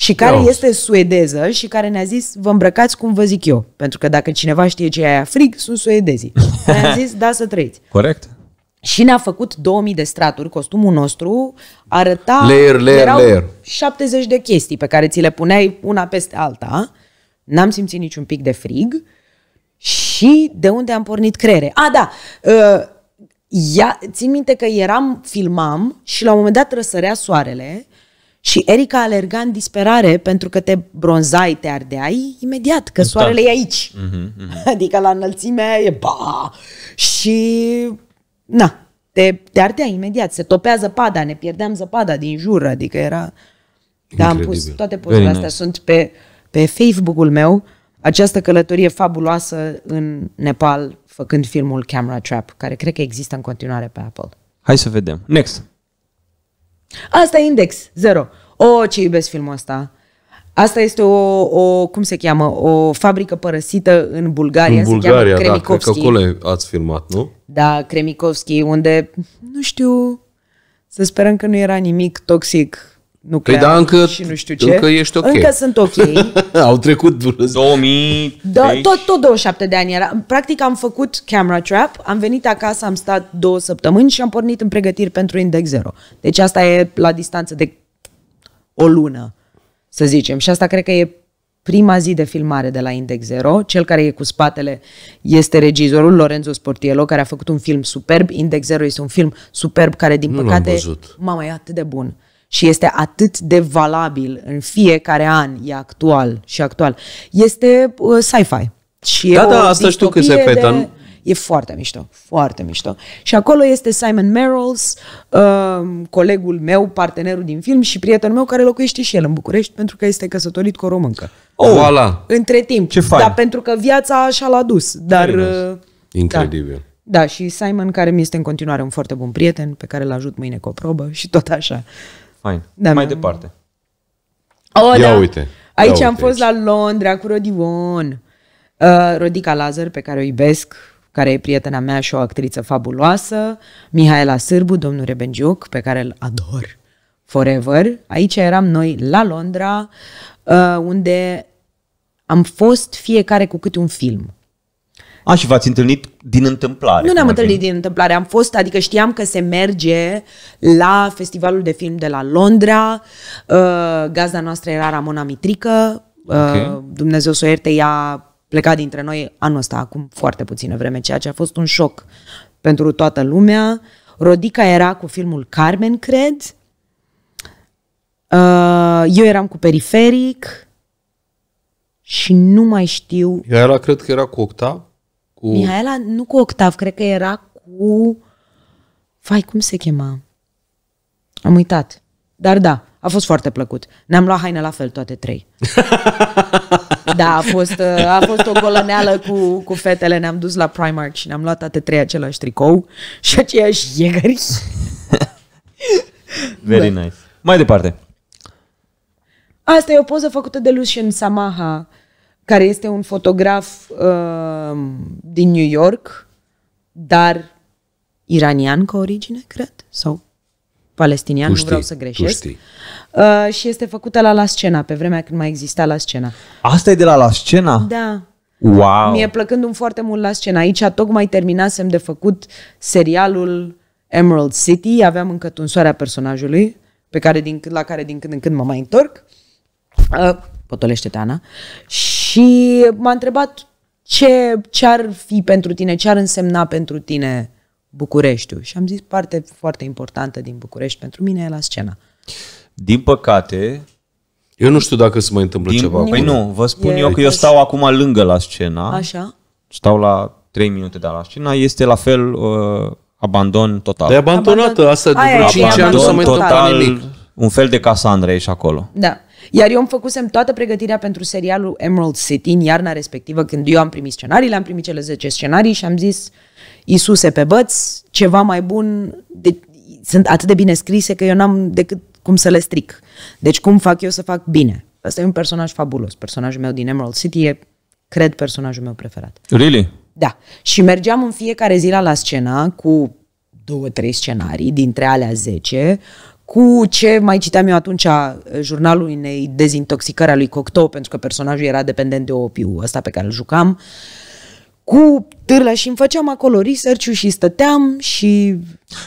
și care Ios. este suedeză și care ne-a zis vă îmbrăcați cum vă zic eu. Pentru că dacă cineva știe ce e aia frig, sunt suedezii. [laughs] Ne-a zis da să trăiți. Corect. Și ne-a făcut 2000 de straturi, costumul nostru arăta... Layer, layer, erau layer. 70 de chestii pe care ți le puneai una peste alta. N-am simțit niciun pic de frig. Și de unde am pornit creere? A, da, uh, ia, țin minte că eram, filmam și la un moment dat răsărea soarele și Erica alerga în disperare pentru că te bronzai, te ardeai imediat, că da. soarele e aici. Uh-huh, [laughs] uh-huh. Adică la înălțimea e ba! Și, na, te, te ardeai imediat. Se topea zăpada, ne pierdeam zăpada din jur, adică era... Da, am pus toate pozele Very astea. Sunt pe, pe Facebook-ul meu această călătorie fabuloasă în Nepal, făcând filmul Camera Trap, care cred că există în continuare pe Apple. Hai să vedem. Next! Asta e index, zero. O, ce iubesc filmul ăsta. Asta este o, o, cum se cheamă, o fabrică părăsită în Bulgaria. În Bulgaria, se cheamă da, cred că acolo ați filmat, nu? Da, Kremikovski, unde, nu știu, să sperăm că nu era nimic toxic nu păi da, încă, și nu știu ce. Încă ești ok. Încă sunt ok. [laughs] Au trecut 2000... Da, tot, tot 27 de ani era. Practic am făcut camera trap, am venit acasă, am stat două săptămâni și am pornit în pregătiri pentru Index Zero. Deci asta e la distanță de o lună, să zicem. Și asta cred că e prima zi de filmare de la Index Zero. Cel care e cu spatele este regizorul Lorenzo Sportiello, care a făcut un film superb. Index Zero este un film superb care, din nu păcate... mama e atât de bun și este atât de valabil în fiecare an, e actual și actual, este uh, sci-fi. Și da, da, asta știu că se petă. E foarte mișto, foarte mișto. Și acolo este Simon Merrills, uh, um, colegul meu, partenerul din film și prietenul meu care locuiește și el în București pentru că este căsătorit cu o româncă. Oh, da. voilà. Între timp. Ce fain. Dar pentru că viața așa l-a dus. Dar, uh, Incredibil. Da. Da, și Simon, care mi este în continuare un foarte bun prieten, pe care îl ajut mâine cu o probă și tot așa fain. Da, Mai departe. Oh, Ia da. uite. Aici Ia am uite fost aici. la Londra cu Rodion. Uh, Rodica Lazar, pe care o iubesc, care e prietena mea și o actriță fabuloasă. Mihaela Sârbu, domnul Rebengiuc, pe care îl ador forever. Aici eram noi la Londra, uh, unde am fost fiecare cu câte un film. A, și v-ați întâlnit din întâmplare. Nu ne-am întâlnit din întâmplare. Am fost, adică știam că se merge la festivalul de film de la Londra. Uh, gazda noastră era Ramona Mitrică. Uh, okay. Dumnezeu să o ierte, ea plecat dintre noi anul ăsta, acum foarte puțină vreme, ceea ce a fost un șoc pentru toată lumea. Rodica era cu filmul Carmen, cred. Uh, eu eram cu Periferic și nu mai știu... Ea era, cred că era cu Octav. Cu... Mihaela, nu cu octav, cred că era cu... Fai, cum se chema? Am uitat. Dar da, a fost foarte plăcut. Ne-am luat haine la fel, toate trei. [laughs] da, a fost, uh, a fost o golăneală cu, cu fetele. Ne-am dus la Primark și ne-am luat toate trei același tricou și aceiași iegări. [laughs] Very nice. Mai departe. Asta e o poză făcută de Lucian Samaha care este un fotograf uh, din New York, dar iranian ca origine, cred, sau palestinian, tu știi, nu vreau să greșesc. Știi. Uh, și este făcută la La Scena, pe vremea când mai exista La Scena. Asta e de la La Scena? Da. Wow! Mie plăcând un foarte mult La Scena. Aici tocmai terminasem de făcut serialul Emerald City, aveam încă tunsoarea personajului, pe care din, la care din când în când mă mai întorc. Uh, potolește-te, Ana. Și m-a întrebat ce, ce ar fi pentru tine, ce ar însemna pentru tine Bucureștiul. Și am zis parte foarte importantă din București pentru mine e la scenă. Din păcate... Eu nu știu dacă se mai întâmplă din, ceva. Păi nu, vă spun e, eu că eu stau acum lângă la scenă. Așa. Stau la 3 minute de la scenă. Este la fel uh, abandon total. De abandonată, asta de vreo 5 ani nu s-a mai întâmplat nimic. Un fel de Cassandra ești acolo. Da. Iar eu îmi făcusem toată pregătirea pentru serialul Emerald City în iarna respectivă, când eu am primit scenariile, am primit cele 10 scenarii și am zis, Isuse pe băț, ceva mai bun, de, sunt atât de bine scrise că eu n-am decât cum să le stric. Deci cum fac eu să fac bine? Asta e un personaj fabulos. Personajul meu din Emerald City e, cred, personajul meu preferat. Really? Da. Și mergeam în fiecare zi la, la scenă cu două, trei scenarii, dintre alea 10, cu ce mai citeam eu atunci uh, jurnalul unei dezintoxicări a lui Cocteau, pentru că personajul era dependent de opiu ăsta pe care îl jucam, cu târlă și îmi făceam acolo research și stăteam și...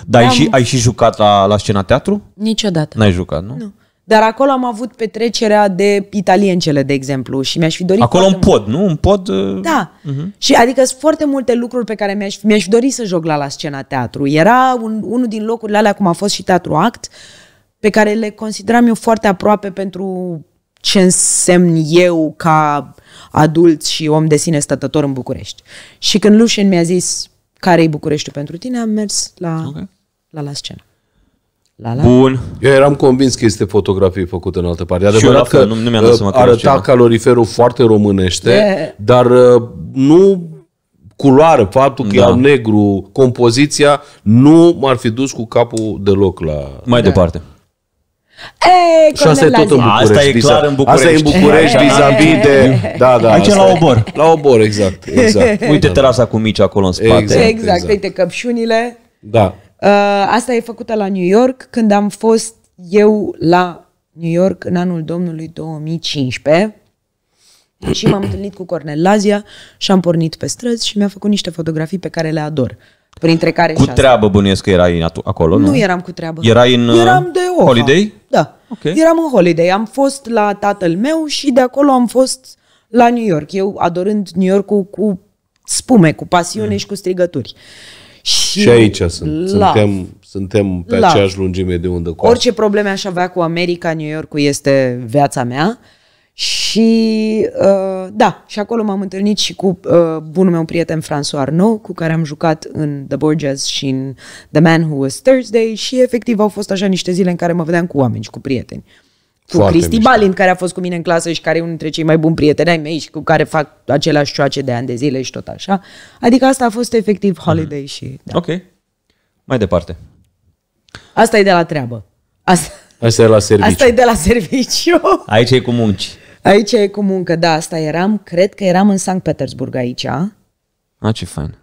Dar ai și, ai și jucat la, la scena teatru? Niciodată. N-ai jucat, nu? Nu. Dar acolo am avut petrecerea de italiencele, de exemplu, și mi-aș fi dorit... Acolo un pod, mult. nu? Un pod... Uh... Da. Uh-huh. Și adică sunt foarte multe lucruri pe care mi-aș, mi-aș dori să joc la la scena teatru. Era un, unul din locurile alea, cum a fost și teatru act, pe care le consideram eu foarte aproape pentru ce însemn eu ca adult și om de sine stătător în București. Și când Lucian mi-a zis care e Bucureștiul pentru tine, am mers la, okay. la la scenă. La la. Bun. Eu eram convins că este fotografie făcută în altă parte. Adevărat că nu, nu mi-am dat uh, seama arăta ceva. caloriferul foarte românește, e... dar uh, nu culoare, faptul că da. e negru, compoziția, nu m-ar fi dus cu capul deloc la... Mai da. departe. Ei, și asta e tot în București. Asta e clar în București. Asta e în București da. vis a de... [laughs] Da, da, Aici deci la Obor. E. La Obor, exact. exact. Uite da, da, terasa cu mici acolo în spate. Exact, exact. exact. uite căpșunile. Da. Uh, asta e făcută la New York când am fost eu la New York în anul domnului 2015 și m-am întâlnit cu Cornel Lazia și am pornit pe străzi și mi-a făcut niște fotografii pe care le ador. Printre care cu treabă bănuiesc că erai acolo, nu? Nu eram cu treabă. Erai în uh, eram de Oha. holiday? Da. Okay. Eram în holiday. Am fost la tatăl meu și de acolo am fost la New York. Eu adorând New York-ul cu spume, cu pasiune mm. și cu strigături. Uh, și, și aici sunt. Suntem, suntem pe la. aceeași lungime de undă cu Orice probleme aș avea cu America, New York este viața mea. Și uh, da, și acolo m-am întâlnit și cu uh, bunul meu prieten François Arnaud, cu care am jucat în The Borgias și în The Man Who Was Thursday și efectiv au fost așa niște zile în care mă vedeam cu oameni și cu prieteni. Uh, cu Foarte Cristi mișto. Balint, care a fost cu mine în clasă și care e unul dintre cei mai buni prieteni ai mei și cu care fac aceleași cioace de ani de zile și tot așa. Adică asta a fost efectiv holiday mm-hmm. și... Da. Ok. Mai departe. Asta e de la treabă. Asta... Asta e la serviciu. Asta e de la serviciu. Aici e cu munci. Aici e cu muncă, da, asta eram. Cred că eram în Sankt Petersburg aici. A, ah, ce fain. Uh...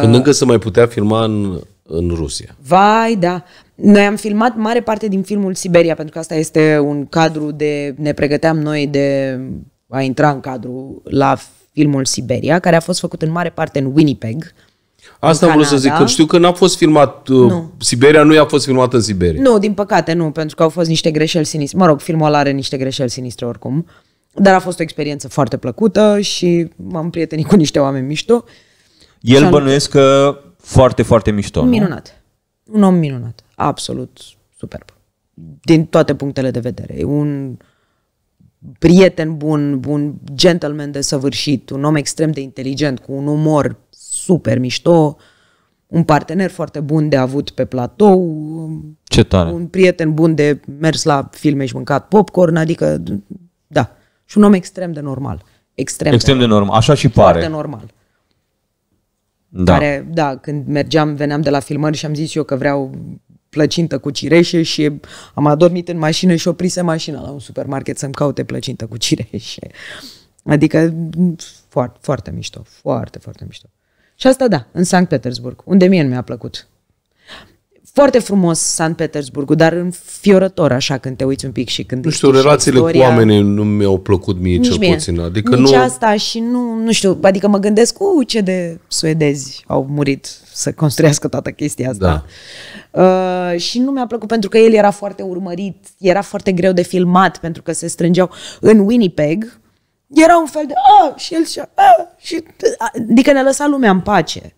Când încă se mai putea filma în, în Rusia. Vai, da. Noi am filmat mare parte din filmul Siberia, pentru că asta este un cadru de... Ne pregăteam noi de a intra în cadru la filmul Siberia, care a fost făcut în mare parte în Winnipeg. Asta vreau să zic, că știu că n-a fost filmat, uh, nu. Siberia nu i-a fost filmată în Siberia. Nu, din păcate nu, pentru că au fost niște greșeli sinistre. Mă rog, filmul are niște greșeli sinistre oricum, dar a fost o experiență foarte plăcută și m-am prietenit cu niște oameni mișto. El bănuiesc că foarte, foarte mișto. Minunat. Nu? un om minunat, absolut superb, din toate punctele de vedere. E un prieten bun, un gentleman de săvârșit, un om extrem de inteligent, cu un umor super mișto, un partener foarte bun de avut pe platou, Ce tare. un prieten bun de mers la filme și mâncat popcorn, adică, da, și un om extrem de normal. Extrem, extrem de, normal. de normal, așa și foarte pare. Foarte normal. Da. Care, da, când mergeam, veneam de la filmări și am zis eu că vreau plăcintă cu cireșe și am adormit în mașină și oprise mașina la un supermarket să-mi caute plăcintă cu cireșe. Adică foarte, foarte mișto, foarte, foarte mișto. Și asta da, în Sankt Petersburg, unde mie nu mi-a plăcut foarte frumos San Petersburgul, dar înfiorător așa când te uiți un pic și când Nu știu, relațiile istoria, cu oamenii nu mi-au plăcut mie nici cel mie. puțin. Adică nici nu... asta și nu, nu știu, adică mă gândesc, cu ce de suedezi au murit să construiască toată chestia asta. Da. Uh, și nu mi-a plăcut pentru că el era foarte urmărit, era foarte greu de filmat pentru că se strângeau în Winnipeg, era un fel de ah și el și ah și adică ne lăsa lumea în pace.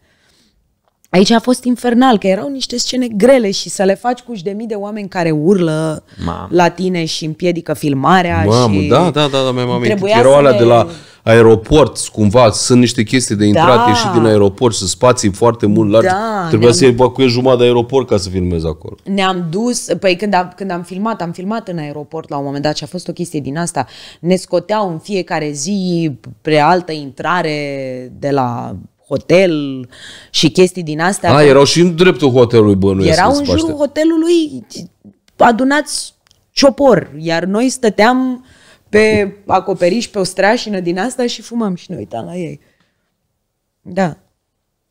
Aici a fost infernal, că erau niște scene grele și să le faci cu de mii de oameni care urlă Ma. la tine și împiedică filmarea. Mamă, și... da, da, da, da, mi-am amintit. Erau alea ne... de la aeroport, cumva, sunt niște chestii de intrat, da. ieșit din aeroport, sunt spații foarte mult largi. Da, Trebuia să evacuezi jumătate de aeroport ca să filmezi acolo. Ne-am dus, păi când am, când am filmat, am filmat în aeroport la un moment dat și a fost o chestie din asta. Ne scoteau în fiecare zi pre altă intrare de la hotel și chestii din astea. A, erau și în dreptul hotelului bănuiesc. Erau în jurul hotelului adunați ciopor, iar noi stăteam pe acoperiș, pe o strașină din asta și fumam și ne uitam la ei. Da.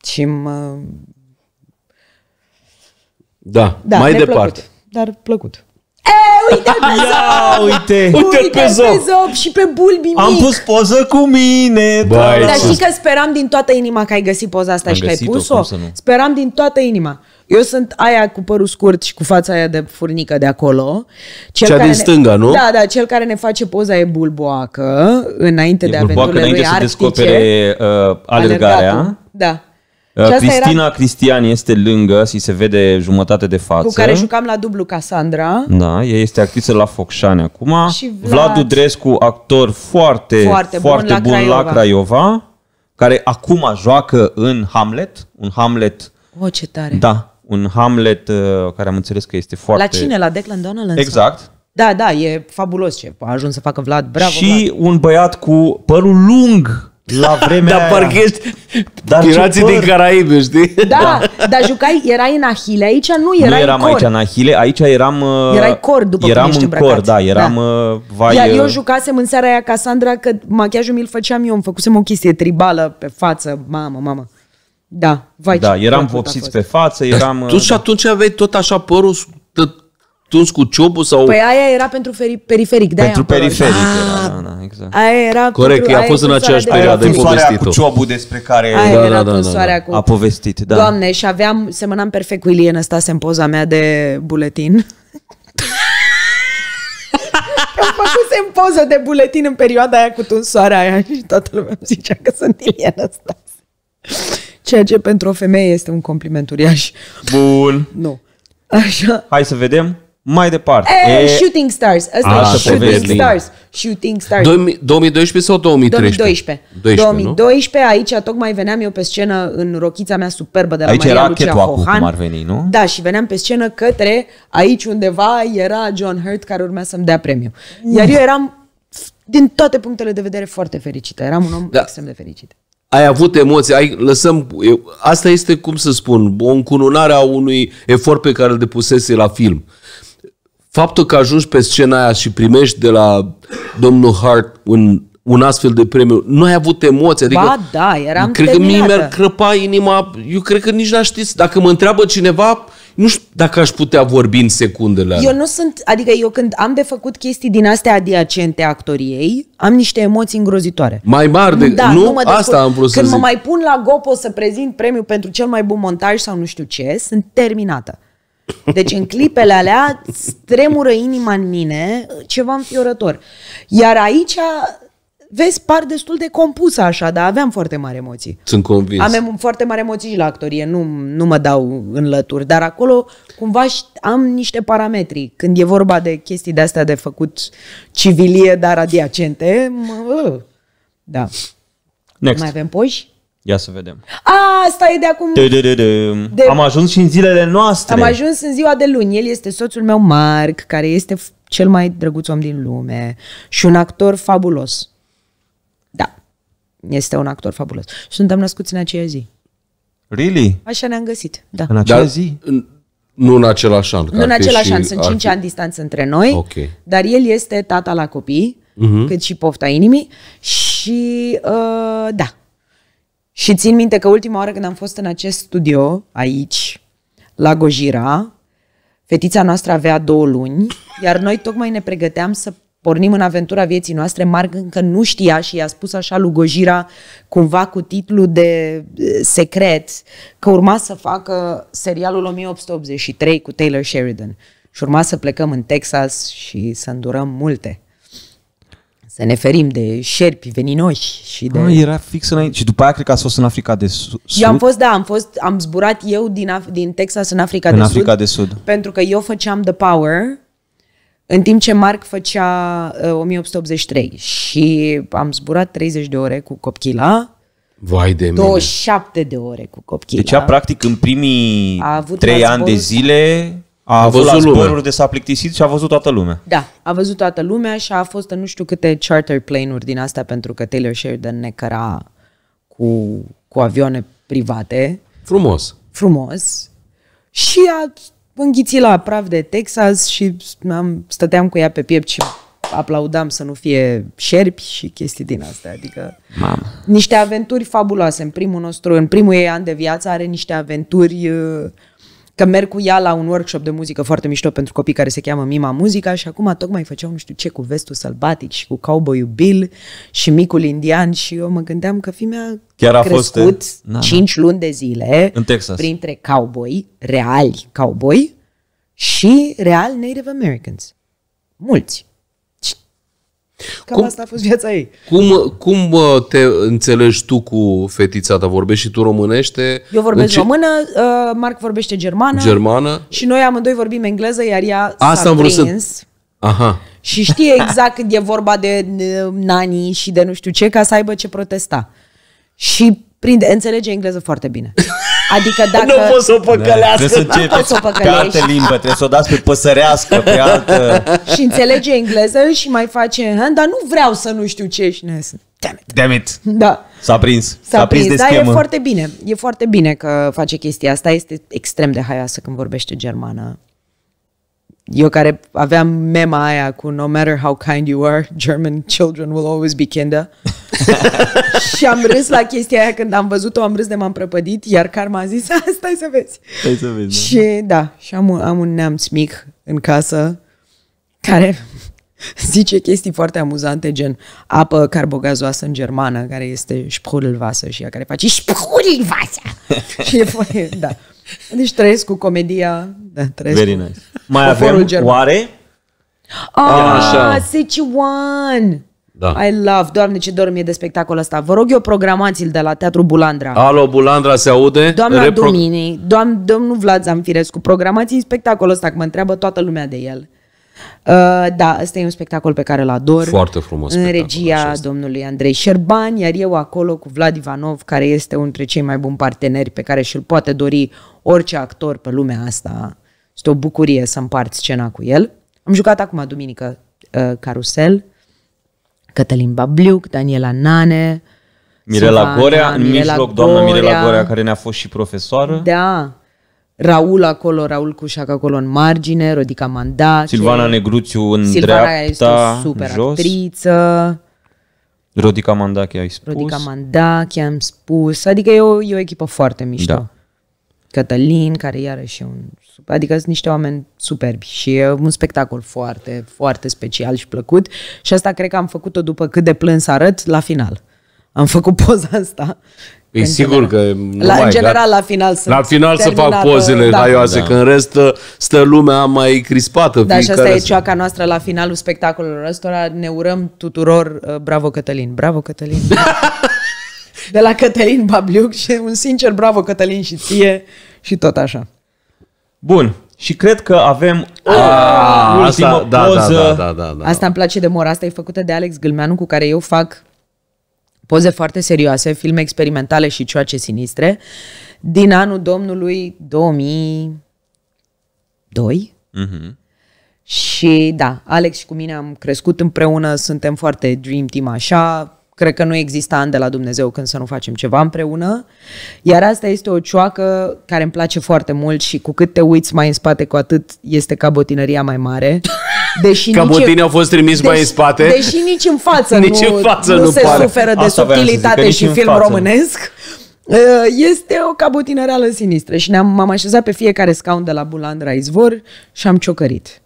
Și mă... Da, da mai departe. Plăcut, dar plăcut uite pe zop! uite! Uite, uite pe, zop. pe zop și pe bulbi mic. Am pus poză cu mine! Băi, Dar știi că speram din toată inima că ai găsit poza asta Am și că ai pus-o? Speram din toată inima. Eu sunt aia cu părul scurt și cu fața aia de furnică de acolo. Cel Cea care din ne... stânga, nu? Da, da, cel care ne face poza e bulboacă, înainte e de bulboacă aventurile înainte lui să arctice. descopere uh, alergarea. Alergatul. Da. Cristina era... Cristian este lângă și se vede jumătate de față. Cu care jucam la dublu Cassandra. Da, ea este actriță la Focșani acum. Și Vlad... Vlad Udrescu, actor foarte, foarte, foarte bun, bun la, Craiova. la Craiova, care acum joacă în Hamlet, un Hamlet... O, oh, ce tare! Da, un Hamlet uh, care am înțeles că este foarte... La cine? La Declan Donnelly? Exact. Da, da, e fabulos ce a ajuns să facă Vlad. Bravo, Și Vlad. un băiat cu părul lung la da, vremea Dar parcă ești dar pirații din Caraibe, știi? Da, da, dar jucai, erai în Ahile, aici nu erai Nu eram cor. aici în Ahile, aici eram... Uh, erai cor după eram cum ești în cor, da, eram... Da. Uh, vai, Iar eu uh, jucasem în seara aia Cassandra că machiajul mi-l făceam eu, îmi făcusem o chestie tribală pe față, mamă, mamă. Da, vai Da, eram vopsiți pe față, eram... Tu și da. atunci aveai tot așa părul tuns cu ciobul sau... Păi aia era pentru feri- periferic. De pentru periferic ah, era, da, da, exact. Aia era Corect, pentru, a fost în aceeași perioadă, ai povestit cu ciobul despre care... Aia da, era da, da, da, da. cu... A povestit, da. Doamne, și aveam, semănam perfect cu Ilie Năstase în poza mea de buletin. Am [laughs] în poză de buletin în perioada aia cu tunsoarea aia și toată lumea îmi zicea că sunt Ilie Năstase. Ceea ce pentru o femeie este un compliment uriaș. Bun. Nu. Așa. Hai să vedem mai departe. E, eh, e, shooting Stars. Asta e Shooting Stars. Shooting Stars. 2012 sau 2013? 2012. 12, 2012, nu? aici tocmai veneam eu pe scenă în rochița mea superbă de la aici Maria era Lucia Hohan. cum ar veni, nu? Da, și veneam pe scenă către aici undeva era John Hurt care urmea să-mi dea premiu. Iar eu eram din toate punctele de vedere foarte fericită. Eram un om da. extrem de fericit ai avut emoții, ai, lăsăm, eu, asta este, cum să spun, o încununare a unui efort pe care îl depusese la film faptul că ajungi pe scena aia și primești de la domnul Hart un, un astfel de premiu, nu ai avut emoții. Adică, ba da, eram Cred terminată. că mie mi-ar crăpa inima, eu cred că nici n-aș ști. Dacă mă întreabă cineva, nu știu dacă aș putea vorbi în secundele alea. Eu nu sunt, adică eu când am de făcut chestii din astea adiacente actoriei, am niște emoții îngrozitoare. Mai mari de... Da, nu, nu mă asta am vrut Când să mă zic. mai pun la gopo să prezint premiul pentru cel mai bun montaj sau nu știu ce, sunt terminată. Deci în clipele alea tremură inima în mine ceva înfiorător. Iar aici vezi, par destul de compusă așa, dar aveam foarte mari emoții. Sunt convins. Am foarte mari emoții și la actorie, nu, nu mă dau în lături, dar acolo cumva am niște parametri. Când e vorba de chestii de-astea de făcut civilie, dar adiacente, mă, ă, da. Next. Mai avem poși? Ia să vedem. Asta e de acum... De... Am ajuns și în zilele noastre. Am ajuns în ziua de luni. El este soțul meu, Marc, care este cel mai drăguț om din lume și un actor fabulos. Da, este un actor fabulos. Și suntem născuți în aceea zi. Really? Așa ne-am găsit, da. În aceea zi? În, nu în același an. Nu în același an, sunt 5 fi... ani distanță între noi, okay. dar el este tata la copii, uh-huh. cât și pofta inimii și uh, da, și țin minte că ultima oară când am fost în acest studio, aici, la Gojira, fetița noastră avea două luni, iar noi tocmai ne pregăteam să pornim în aventura vieții noastre, Marg încă nu știa și i-a spus așa lui Gojira, cumva cu titlu de eh, secret, că urma să facă serialul 1883 cu Taylor Sheridan. Și urma să plecăm în Texas și să îndurăm multe să ne ferim de șerpi veninoși și de... Ah, era fix înainte. Și după aia cred că ați fost în Africa de Sud. Eu am fost, da, am fost, am zburat eu din, Af- din Texas în Africa în de Africa Sud. de Sud. Pentru că eu făceam The Power, în timp ce Mark făcea uh, 1883 și am zburat 30 de ore cu copchila. Vai de 27 mine. de ore cu copchila. Deci, a, practic, în primii 3 ani de zile a, a văzut, văzut lumea. zboruri de s-a plictisit și a văzut toată lumea. Da, a văzut toată lumea și a fost în nu știu câte charter plane-uri din astea pentru că Taylor Sheridan ne căra cu, cu avioane private. Frumos. Frumos. Și a înghițit la praf de Texas și am, stăteam cu ea pe piept și aplaudam să nu fie șerpi și chestii din astea. Adică Mamă. niște aventuri fabuloase. În primul nostru, în primul ei an de viață are niște aventuri uh, Că merg cu ea la un workshop de muzică foarte mișto pentru copii care se cheamă Mima Muzica și acum tocmai făceau nu știu ce cu vestul sălbatic și cu cowboy Bill și micul indian și eu mă gândeam că mea Chiar a crescut fost, eh, na, 5 luni de zile în Texas. printre cowboy, reali cowboy și real Native Americans. Mulți. Cam cum, asta a fost viața ei. Cum, cum te înțelegi tu cu fetița ta? Vorbești și tu românește? Eu vorbesc ce... română, uh, Marc vorbește germană. Germană? Și noi amândoi vorbim engleză, iar ea asta s-a prins. Vrut să... Aha. Și știe exact când e vorba de nani și de nu știu ce, ca să aibă ce protesta. Și prinde, înțelege engleză foarte bine. Adică dacă... Nu poți să o păcălească. Da. Trebuie să păcălești. pe altă limbă, trebuie să o dați pe păsărească, pe altă... [laughs] Și înțelege engleză și mai face... Dar nu vreau să nu știu ce ești. Damn it. Damn it. Da. S-a prins. S-a, S-a prins, prins de schemă. e foarte bine. E foarte bine că face chestia asta. Este extrem de haioasă când vorbește germană. Eu care aveam mema aia cu No matter how kind you are, German children will always be kinder. [laughs] [laughs] și am râs la chestia aia când am văzut-o, am râs de m-am prăpădit, iar Karma a zis, stai să vezi. Stai să vezi, Și da. da, și am, un, am un neamț mic în casă care [laughs] zice chestii foarte amuzante, gen apă carbogazoasă în germană, care este sprudelwasser și ea care face sprudelwasser. [laughs] și e foarte, da. Deci trăiesc cu comedia, da, trăiesc Very nice. Mai avem german. oare? Ah, așa. Sichuan! Da. I love, doamne ce dor mie de spectacol ăsta. Vă rog eu programați-l de la Teatru Bulandra. Alo, Bulandra se aude? Doamna Repro... Dumini, doam, domnul Vlad Zamfirescu, programați spectacolul ăsta, că mă întreabă toată lumea de el. Uh, da, ăsta e un spectacol pe care îl ador. Foarte frumos. În regia acesta. domnului Andrei Șerban, iar eu acolo cu Vlad Ivanov, care este unul dintre cei mai buni parteneri pe care și-l poate dori orice actor pe lumea asta. Este o bucurie să împart scena cu el. Am jucat acum duminică uh, Carusel Cătălin Babliuc, Daniela Nane, Mirela Gorea, în Mirela mijloc, Gorea. doamna Mirela Gorea, care ne-a fost și profesoară. Da. Raul acolo, Raul Cușac acolo în margine, Rodica Mandache. Silvana Negruțiu în Silvana dreapta, este o super jos. actriță. Rodica Mandache ai spus. Rodica Mandache am spus. Adică e o, e o echipă foarte mișto. Da. Cătălin, care iarăși e un... Adică sunt niște oameni superbi și e un spectacol foarte, foarte special și plăcut și asta cred că am făcut-o după cât de plâns arăt la final. Am făcut poza asta. E în sigur general. că... Nu la, mai, în general, la, la final sunt La final să fac pozele da, da. că în rest ă, stă lumea mai crispată. Da, și asta e cioaca noastră la finalul spectacolului ăstora. Ne urăm tuturor uh, bravo Cătălin, bravo Cătălin. [laughs] de la Cătălin Babliuc și un sincer bravo Cătălin și ție și tot așa. Bun, și cred că avem o ah, uh, A, ultimă asta, da, da, poză. Da, da, da, da, da. Asta îmi place de mor, asta e făcută de Alex Gâlmeanu cu care eu fac poze foarte serioase, filme experimentale și cioace sinistre, din anul domnului 2002. Mm-hmm. Și da, Alex și cu mine am crescut împreună, suntem foarte dream team așa, cred că nu există an de la Dumnezeu când să nu facem ceva împreună. Iar asta este o cioacă care îmi place foarte mult și cu cât te uiți mai în spate, cu atât este botinăria mai mare. [laughs] Deși ca nici, au fost trimis deși, mai în spate. Deși nici în față, [laughs] nici nu, în față nu, nu se pare. suferă de asta subtilitate zic, și film față. românesc. Uh, este o cabotinăreală sinistră și ne-am, m-am așezat pe fiecare scaun de la Bulandra Izvor și am ciocărit.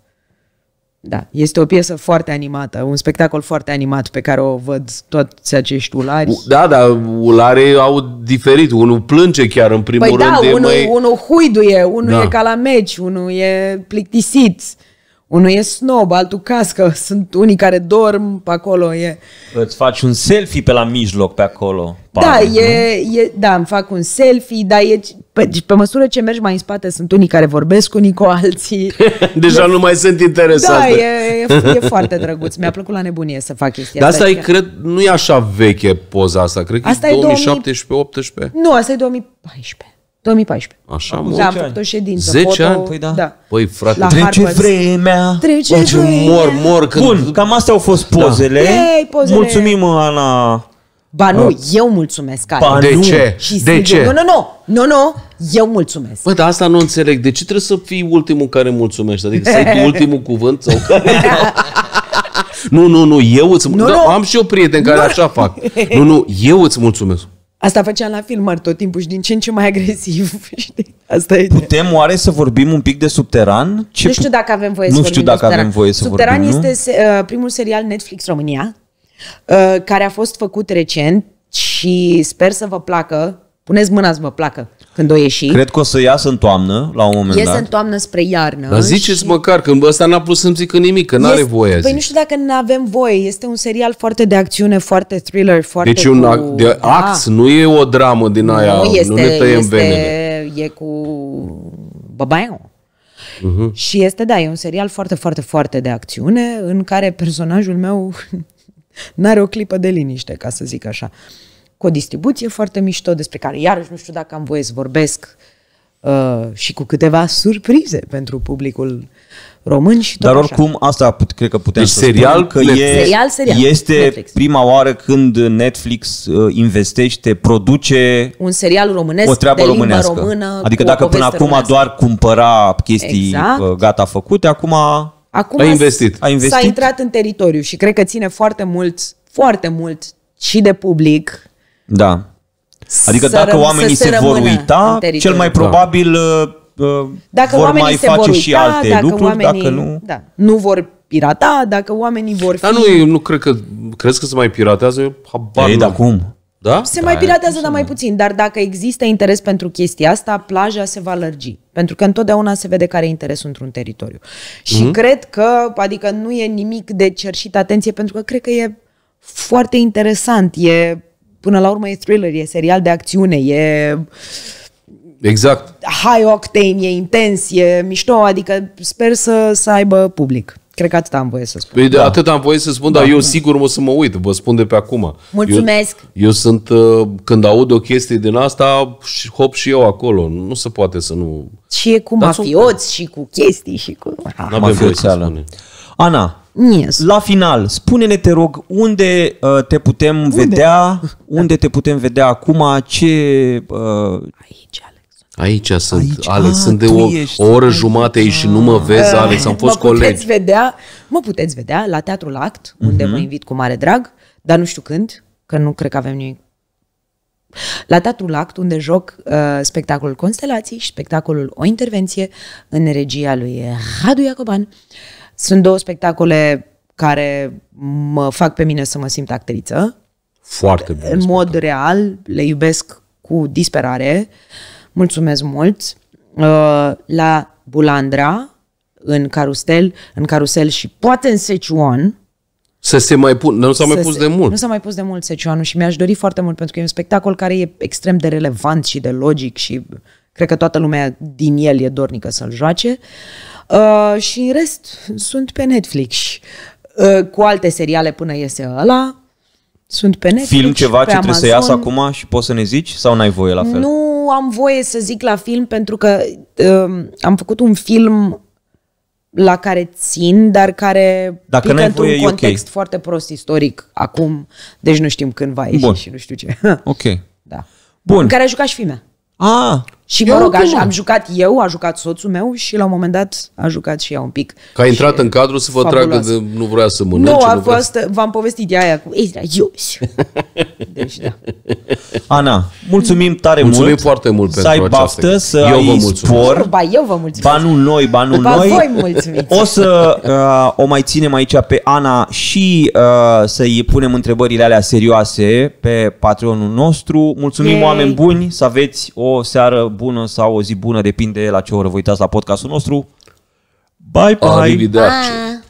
Da, este o piesă foarte animată, un spectacol foarte animat pe care o văd toți acești ulari. Da, da, ulare au diferit. Unul plânge chiar în primul păi da, rând. Da, unul, mai... unul huiduie, unul da. e ca la meci, unul e plictisit. Unul e snob, altul cască, sunt unii care dorm pe acolo. E... Îți faci un selfie pe la mijloc, pe acolo. Da, pare, da, e, e, da, îmi fac un selfie, dar e, pe, deci pe măsură ce mergi mai în spate, sunt unii care vorbesc unii cu alții. [laughs] Deja e, nu mai sunt interesați. Da, e, e, e foarte drăguț. Mi-a plăcut la nebunie să fac chestia dar asta. Dar asta e, adică- cred, nu e așa veche poza asta, cred că asta e 2017 2018 2000... Nu, asta e 2014. 2014. Așa, mă. Da, am făcut o ședință. 10 foto, ani? Păi da. da. Păi frate, la trece Harvard. vremea. Trece vremea. Mor, mor. Când... Bun, cam astea au fost da. pozele. Da. Ei, pozele. Mulțumim, Ana. Ba nu, uh. eu mulțumesc, Ba, de nu. ce? Și de ce? Nu, nu, nu. Nu, nu. Eu mulțumesc. Bă, dar asta nu înțeleg. De ce trebuie să fii ultimul care mulțumește? Adică să ai tu ultimul cuvânt sau care... nu, nu, nu, eu îți mulțumesc. Da, am și eu prieten care nu. așa fac. Nu, nu, eu îți mulțumesc. Asta făceam la filmări tot timpul și din ce în ce mai agresiv. [laughs] Asta e Putem oare să vorbim un pic de Subteran? Ce nu știu dacă avem voie nu să știu dacă subteran. avem voie să subteran vorbim, este uh, primul serial Netflix România, uh, care a fost făcut recent și sper să vă placă Puneți mâna să vă placă când o ieși. Cred că o să iasă în toamnă, la un moment Iese dat. în toamnă spre iarnă. Dar ziceți și... măcar că ăsta n-a pus să-mi zică nimic, că n-are este... voie. Păi zic. nu știu dacă nu avem voie. Este un serial foarte de acțiune, foarte thriller, foarte Deci cu... un act, de da. nu e o dramă din aia, nu, este, nu ne tăiem este, venele. E cu băbaiu. Uh-huh. Mhm. Și este, da, e un serial foarte, foarte, foarte de acțiune în care personajul meu [laughs] n-are o clipă de liniște, ca să zic așa. Uh, cu o distribuție foarte mișto, despre care iarăși nu știu dacă am voie să vorbesc uh, și cu câteva surprize pentru publicul român și tot Dar oricum, așa. asta cred că putem deci să serial, spun, că e, serial, serial, este Netflix. prima oară când Netflix uh, investește, produce un serial românesc o treabă de românească. Limba română, adică dacă până acum românească. doar cumpăra chestii uh, exact. gata făcute, acum, acum a, investit. a investit. S-a intrat în teritoriu și cred că ține foarte mult, foarte mult și de public da. Adică să dacă oamenii se, se vor uita, cel mai da. probabil da. dacă vor mai se face vor uita, și alte dacă lucruri, oamenii, dacă nu... Da, nu vor pirata, dacă oamenii vor fi... Dar nu, eu nu cred că... Crezi că se mai piratează? habar Ei, dar cum? Da? Se da, mai piratează, dar mai puțin. Dar dacă există interes pentru chestia asta, plaja se va lărgi. Pentru că întotdeauna se vede care e interesul într-un teritoriu. Și mm-hmm. cred că, adică nu e nimic de cerșit atenție, pentru că cred că e foarte interesant. E Până la urmă e thriller, e serial de acțiune, e... Exact. High octane, e intens, e mișto, adică sper să, să aibă public. Cred că atât am voie să spun. Păi da. atât am voie să spun, da. dar eu sigur mă să mă uit, vă spun de pe acum. Mulțumesc! Eu, eu sunt, uh, când aud o chestie din asta, hop și eu acolo. Nu se poate să nu... Și e cu dar mafioți sunt... și cu chestii și cu... Nu avem Ana, Yes. La final, spune-ne, te rog, unde uh, te putem unde? vedea, unde te putem vedea acum, ce... Uh... Aici, Alex. Aici sunt, aici? Alex, ah, sunt de o, ești, o oră aici. jumate aici și nu mă ah. vezi, uh, Alex, am fost mă colegi. Puteți vedea, mă puteți vedea la Teatrul Act, uh-huh. unde mhm. mă invit cu mare drag, dar nu știu când, că nu cred că avem nimic la Teatrul Act, unde joc uh, spectacolul Constelații și spectacolul O Intervenție în regia lui Radu Iacoban. Uh, sunt două spectacole care mă fac pe mine să mă simt actriță. Foarte bine. În mod spectacol. real, le iubesc cu disperare. Mulțumesc mult. Uh, la Bulandra, în Carusel, în Carusel și poate în Sechuan, să se mai pun, nu s-a mai pus se, de mult. Nu s-a mai pus de mult Secioanul și mi-aș dori foarte mult pentru că e un spectacol care e extrem de relevant și de logic și cred că toată lumea din el e dornică să-l joace. Uh, Uh, și în rest sunt pe Netflix. Uh, cu alte seriale până iese ăla, sunt pe Netflix, Film ceva pe ce Amazon. trebuie să iasă acum și poți să ne zici? Sau n-ai voie la fel? Nu am voie să zic la film pentru că uh, am făcut un film la care țin, dar care Dacă pică într-un voie, context okay. foarte prost istoric acum, deci nu știm când va ieși Bun. și nu știu ce. ok. Da. Bun. În care a jucat și fimea. Ah, și mă rog, aș, am jucat eu, a jucat soțul meu și la un moment dat a jucat și ea un pic. Că a intrat în cadru să vă fabuloasă. tragă de nu vrea să mănânce. Nu, a nu fost, v-am povestit de aia cu Ezra Ios. [laughs] Deci, da. Ana, mulțumim tare mulțumim mult. foarte mult să pentru ai baftă, să eu ai vă mulțumesc. spor. Ba, eu vă mulțumesc. Ba nu noi, ba nu ba noi. voi mulțumim. O să uh, o mai ținem aici pe Ana și uh, să-i punem întrebările alea serioase pe Patreonul nostru. Mulțumim Yay. oameni buni, să aveți o seară bună sau o zi bună, depinde la ce oră vă uitați la podcastul nostru. Bye, bye! Arrivederci! Bye.